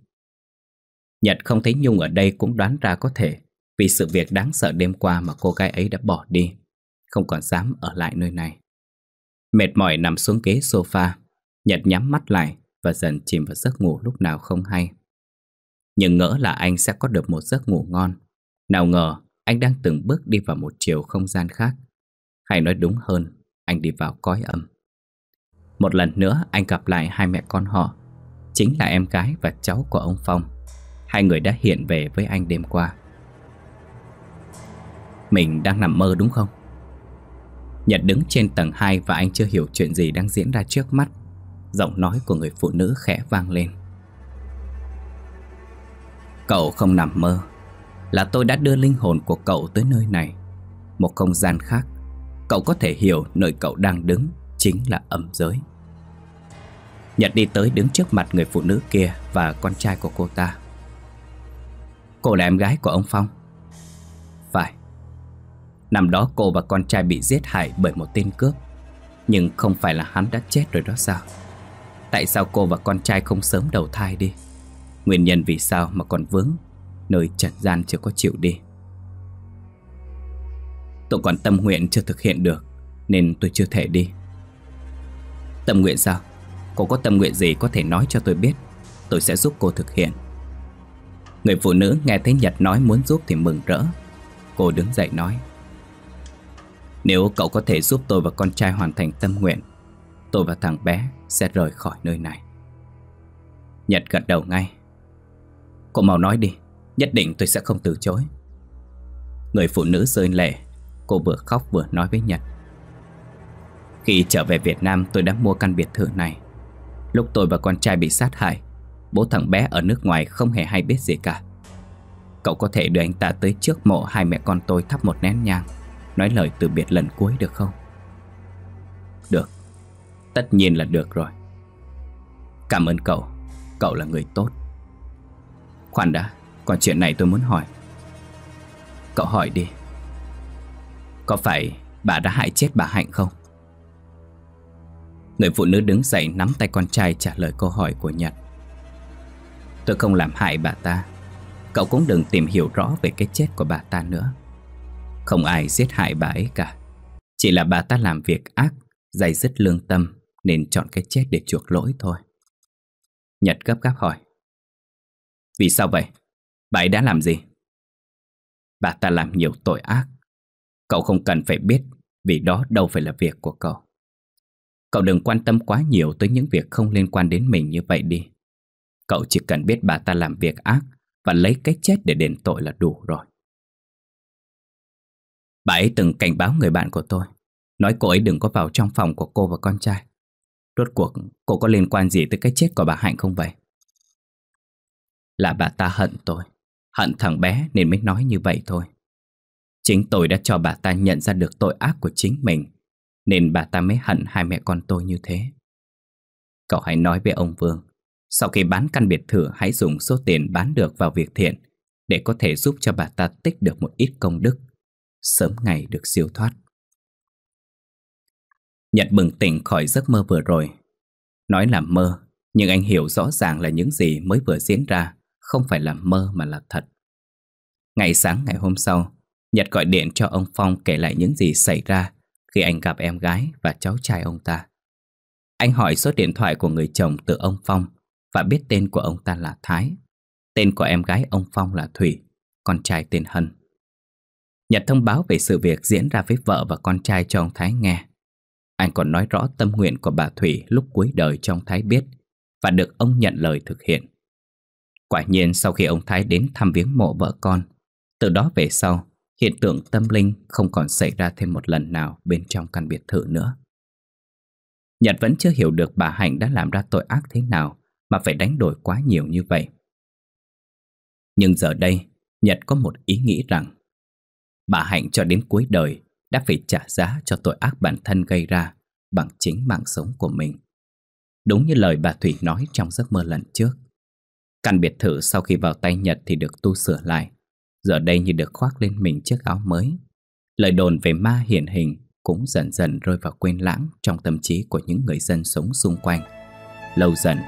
Nhật không thấy Nhung ở đây cũng đoán ra có thể vì sự việc đáng sợ đêm qua mà cô gái ấy đã bỏ đi, không còn dám ở lại nơi này. Mệt mỏi nằm xuống ghế sofa, Nhật nhắm mắt lại và dần chìm vào giấc ngủ lúc nào không hay. Nhưng ngỡ là anh sẽ có được một giấc ngủ ngon. Nào ngờ, anh đang từng bước đi vào một chiều không gian khác. Hay nói đúng hơn, anh đi vào cõi âm. Một lần nữa anh gặp lại hai mẹ con họ, chính là em gái và cháu của ông Phong. Hai người đã hiện về với anh đêm qua. Mình đang nằm mơ đúng không? Nhật đứng trên tầng 2 và anh chưa hiểu chuyện gì đang diễn ra trước mắt. Giọng nói của người phụ nữ khẽ vang lên Cậu không nằm mơ Là tôi đã đưa linh hồn của cậu tới nơi này Một không gian khác Cậu có thể hiểu nơi cậu đang đứng Chính là âm giới Nhật đi tới đứng trước mặt người phụ nữ kia Và con trai của cô ta Cô là em gái của ông Phong Phải Năm đó cô và con trai bị giết hại bởi một tên cướp Nhưng không phải là hắn đã chết rồi đó sao Tại sao cô và con trai không sớm đầu thai đi Nguyên nhân vì sao mà còn vướng Nơi trần gian chưa có chịu đi Tôi còn tâm nguyện chưa thực hiện được Nên tôi chưa thể đi Tâm nguyện sao Cô có tâm nguyện gì có thể nói cho tôi biết Tôi sẽ giúp cô thực hiện Người phụ nữ nghe thấy Nhật nói muốn giúp thì mừng rỡ Cô đứng dậy nói Nếu cậu có thể giúp tôi và con trai hoàn thành tâm nguyện Tôi và thằng bé sẽ rời khỏi nơi này. Nhật gật đầu ngay. Cô mau nói đi, nhất định tôi sẽ không từ chối. Người phụ nữ rơi lệ, cô vừa khóc vừa nói với Nhật. Khi trở về Việt Nam tôi đã mua căn biệt thự này. Lúc tôi và con trai bị sát hại, bố thằng bé ở nước ngoài không hề hay biết gì cả. Cậu có thể đưa anh ta tới trước mộ hai mẹ con tôi thắp một nén nhang, nói lời từ biệt lần cuối được không? Tất nhiên là được rồi Cảm ơn cậu Cậu là người tốt Khoan đã Còn chuyện này tôi muốn hỏi Cậu hỏi đi Có phải bà đã hại chết bà Hạnh không? Người phụ nữ đứng dậy nắm tay con trai trả lời câu hỏi của Nhật Tôi không làm hại bà ta Cậu cũng đừng tìm hiểu rõ về cái chết của bà ta nữa Không ai giết hại bà ấy cả Chỉ là bà ta làm việc ác Dày dứt lương tâm nên chọn cái chết để chuộc lỗi thôi Nhật gấp gáp hỏi Vì sao vậy? Bà ấy đã làm gì? Bà ta làm nhiều tội ác Cậu không cần phải biết Vì đó đâu phải là việc của cậu Cậu đừng quan tâm quá nhiều tới những việc không liên quan đến mình như vậy đi Cậu chỉ cần biết bà ta làm việc ác Và lấy cái chết để đền tội là đủ rồi Bà ấy từng cảnh báo người bạn của tôi Nói cô ấy đừng có vào trong phòng của cô và con trai Rốt cuộc cô có liên quan gì tới cái chết của bà Hạnh không vậy? Là bà ta hận tôi Hận thằng bé nên mới nói như vậy thôi Chính tôi đã cho bà ta nhận ra được tội ác của chính mình Nên bà ta mới hận hai mẹ con tôi như thế Cậu hãy nói với ông Vương Sau khi bán căn biệt thự hãy dùng số tiền bán được vào việc thiện Để có thể giúp cho bà ta tích được một ít công đức Sớm ngày được siêu thoát Nhật bừng tỉnh khỏi giấc mơ vừa rồi Nói là mơ Nhưng anh hiểu rõ ràng là những gì mới vừa diễn ra Không phải là mơ mà là thật Ngày sáng ngày hôm sau Nhật gọi điện cho ông Phong kể lại những gì xảy ra Khi anh gặp em gái và cháu trai ông ta Anh hỏi số điện thoại của người chồng từ ông Phong Và biết tên của ông ta là Thái Tên của em gái ông Phong là Thủy Con trai tên Hân Nhật thông báo về sự việc diễn ra với vợ và con trai cho ông Thái nghe anh còn nói rõ tâm nguyện của bà Thủy lúc cuối đời trong Thái biết và được ông nhận lời thực hiện. Quả nhiên sau khi ông Thái đến thăm viếng mộ vợ con, từ đó về sau, hiện tượng tâm linh không còn xảy ra thêm một lần nào bên trong căn biệt thự nữa. Nhật vẫn chưa hiểu được bà Hạnh đã làm ra tội ác thế nào mà phải đánh đổi quá nhiều như vậy. Nhưng giờ đây, Nhật có một ý nghĩ rằng bà Hạnh cho đến cuối đời đã phải trả giá cho tội ác bản thân gây ra bằng chính mạng sống của mình. Đúng như lời bà Thủy nói trong giấc mơ lần trước. Căn biệt thự sau khi vào tay Nhật thì được tu sửa lại. Giờ đây như được khoác lên mình chiếc áo mới. Lời đồn về ma hiển hình cũng dần dần rơi vào quên lãng trong tâm trí của những người dân sống xung quanh. Lâu dần,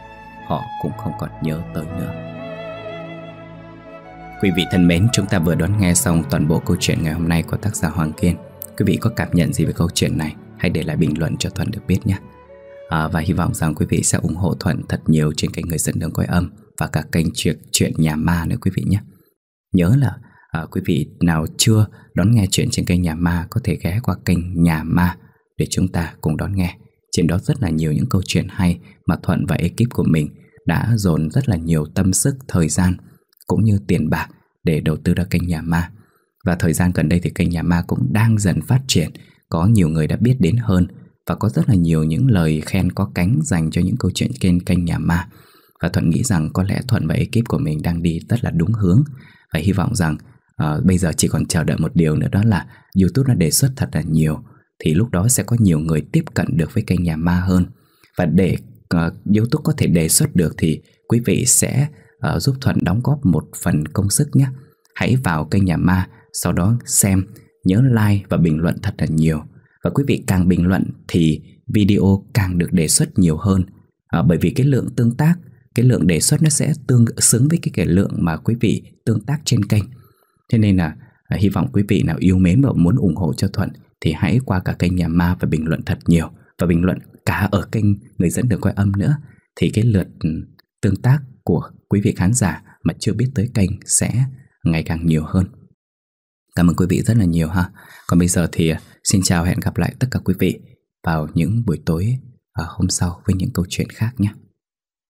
họ cũng không còn nhớ tới nữa. Quý vị thân mến, chúng ta vừa đón nghe xong toàn bộ câu chuyện ngày hôm nay của tác giả Hoàng Kiên. Quý vị có cảm nhận gì về câu chuyện này Hãy để lại bình luận cho Thuận được biết nhé à, Và hy vọng rằng quý vị sẽ ủng hộ Thuận thật nhiều trên kênh Người Dân Đường quay Âm Và cả kênh chuyện, chuyện Nhà Ma nữa quý vị nhé Nhớ là à, quý vị nào chưa đón nghe chuyện trên kênh Nhà Ma Có thể ghé qua kênh Nhà Ma để chúng ta cùng đón nghe Trên đó rất là nhiều những câu chuyện hay mà Thuận và ekip của mình đã dồn rất là nhiều tâm sức, thời gian cũng như tiền bạc để đầu tư ra kênh Nhà Ma và thời gian gần đây thì kênh Nhà Ma cũng đang dần phát triển Có nhiều người đã biết đến hơn Và có rất là nhiều những lời khen có cánh dành cho những câu chuyện trên kênh Nhà Ma Và Thuận nghĩ rằng có lẽ Thuận và ekip của mình đang đi rất là đúng hướng Và hy vọng rằng uh, bây giờ chỉ còn chờ đợi một điều nữa đó là Youtube đã đề xuất thật là nhiều Thì lúc đó sẽ có nhiều người tiếp cận được với kênh Nhà Ma hơn Và để uh, Youtube có thể đề xuất được thì quý vị sẽ uh, giúp Thuận đóng góp một phần công sức nhé Hãy vào kênh Nhà Ma sau đó xem, nhớ like và bình luận thật là nhiều. Và quý vị càng bình luận thì video càng được đề xuất nhiều hơn à, bởi vì cái lượng tương tác, cái lượng đề xuất nó sẽ tương xứng với cái, cái lượng mà quý vị tương tác trên kênh. Thế nên là à, hy vọng quý vị nào yêu mến và muốn ủng hộ cho Thuận thì hãy qua cả kênh Nhà Ma và bình luận thật nhiều và bình luận cả ở kênh Người dẫn đường quay âm nữa thì cái lượt ừ, tương tác của quý vị khán giả mà chưa biết tới kênh sẽ ngày càng nhiều hơn. Cảm ơn quý vị rất là nhiều ha Còn bây giờ thì à, xin chào hẹn gặp lại tất cả quý vị Vào những buổi tối à, hôm sau với những câu chuyện khác nhé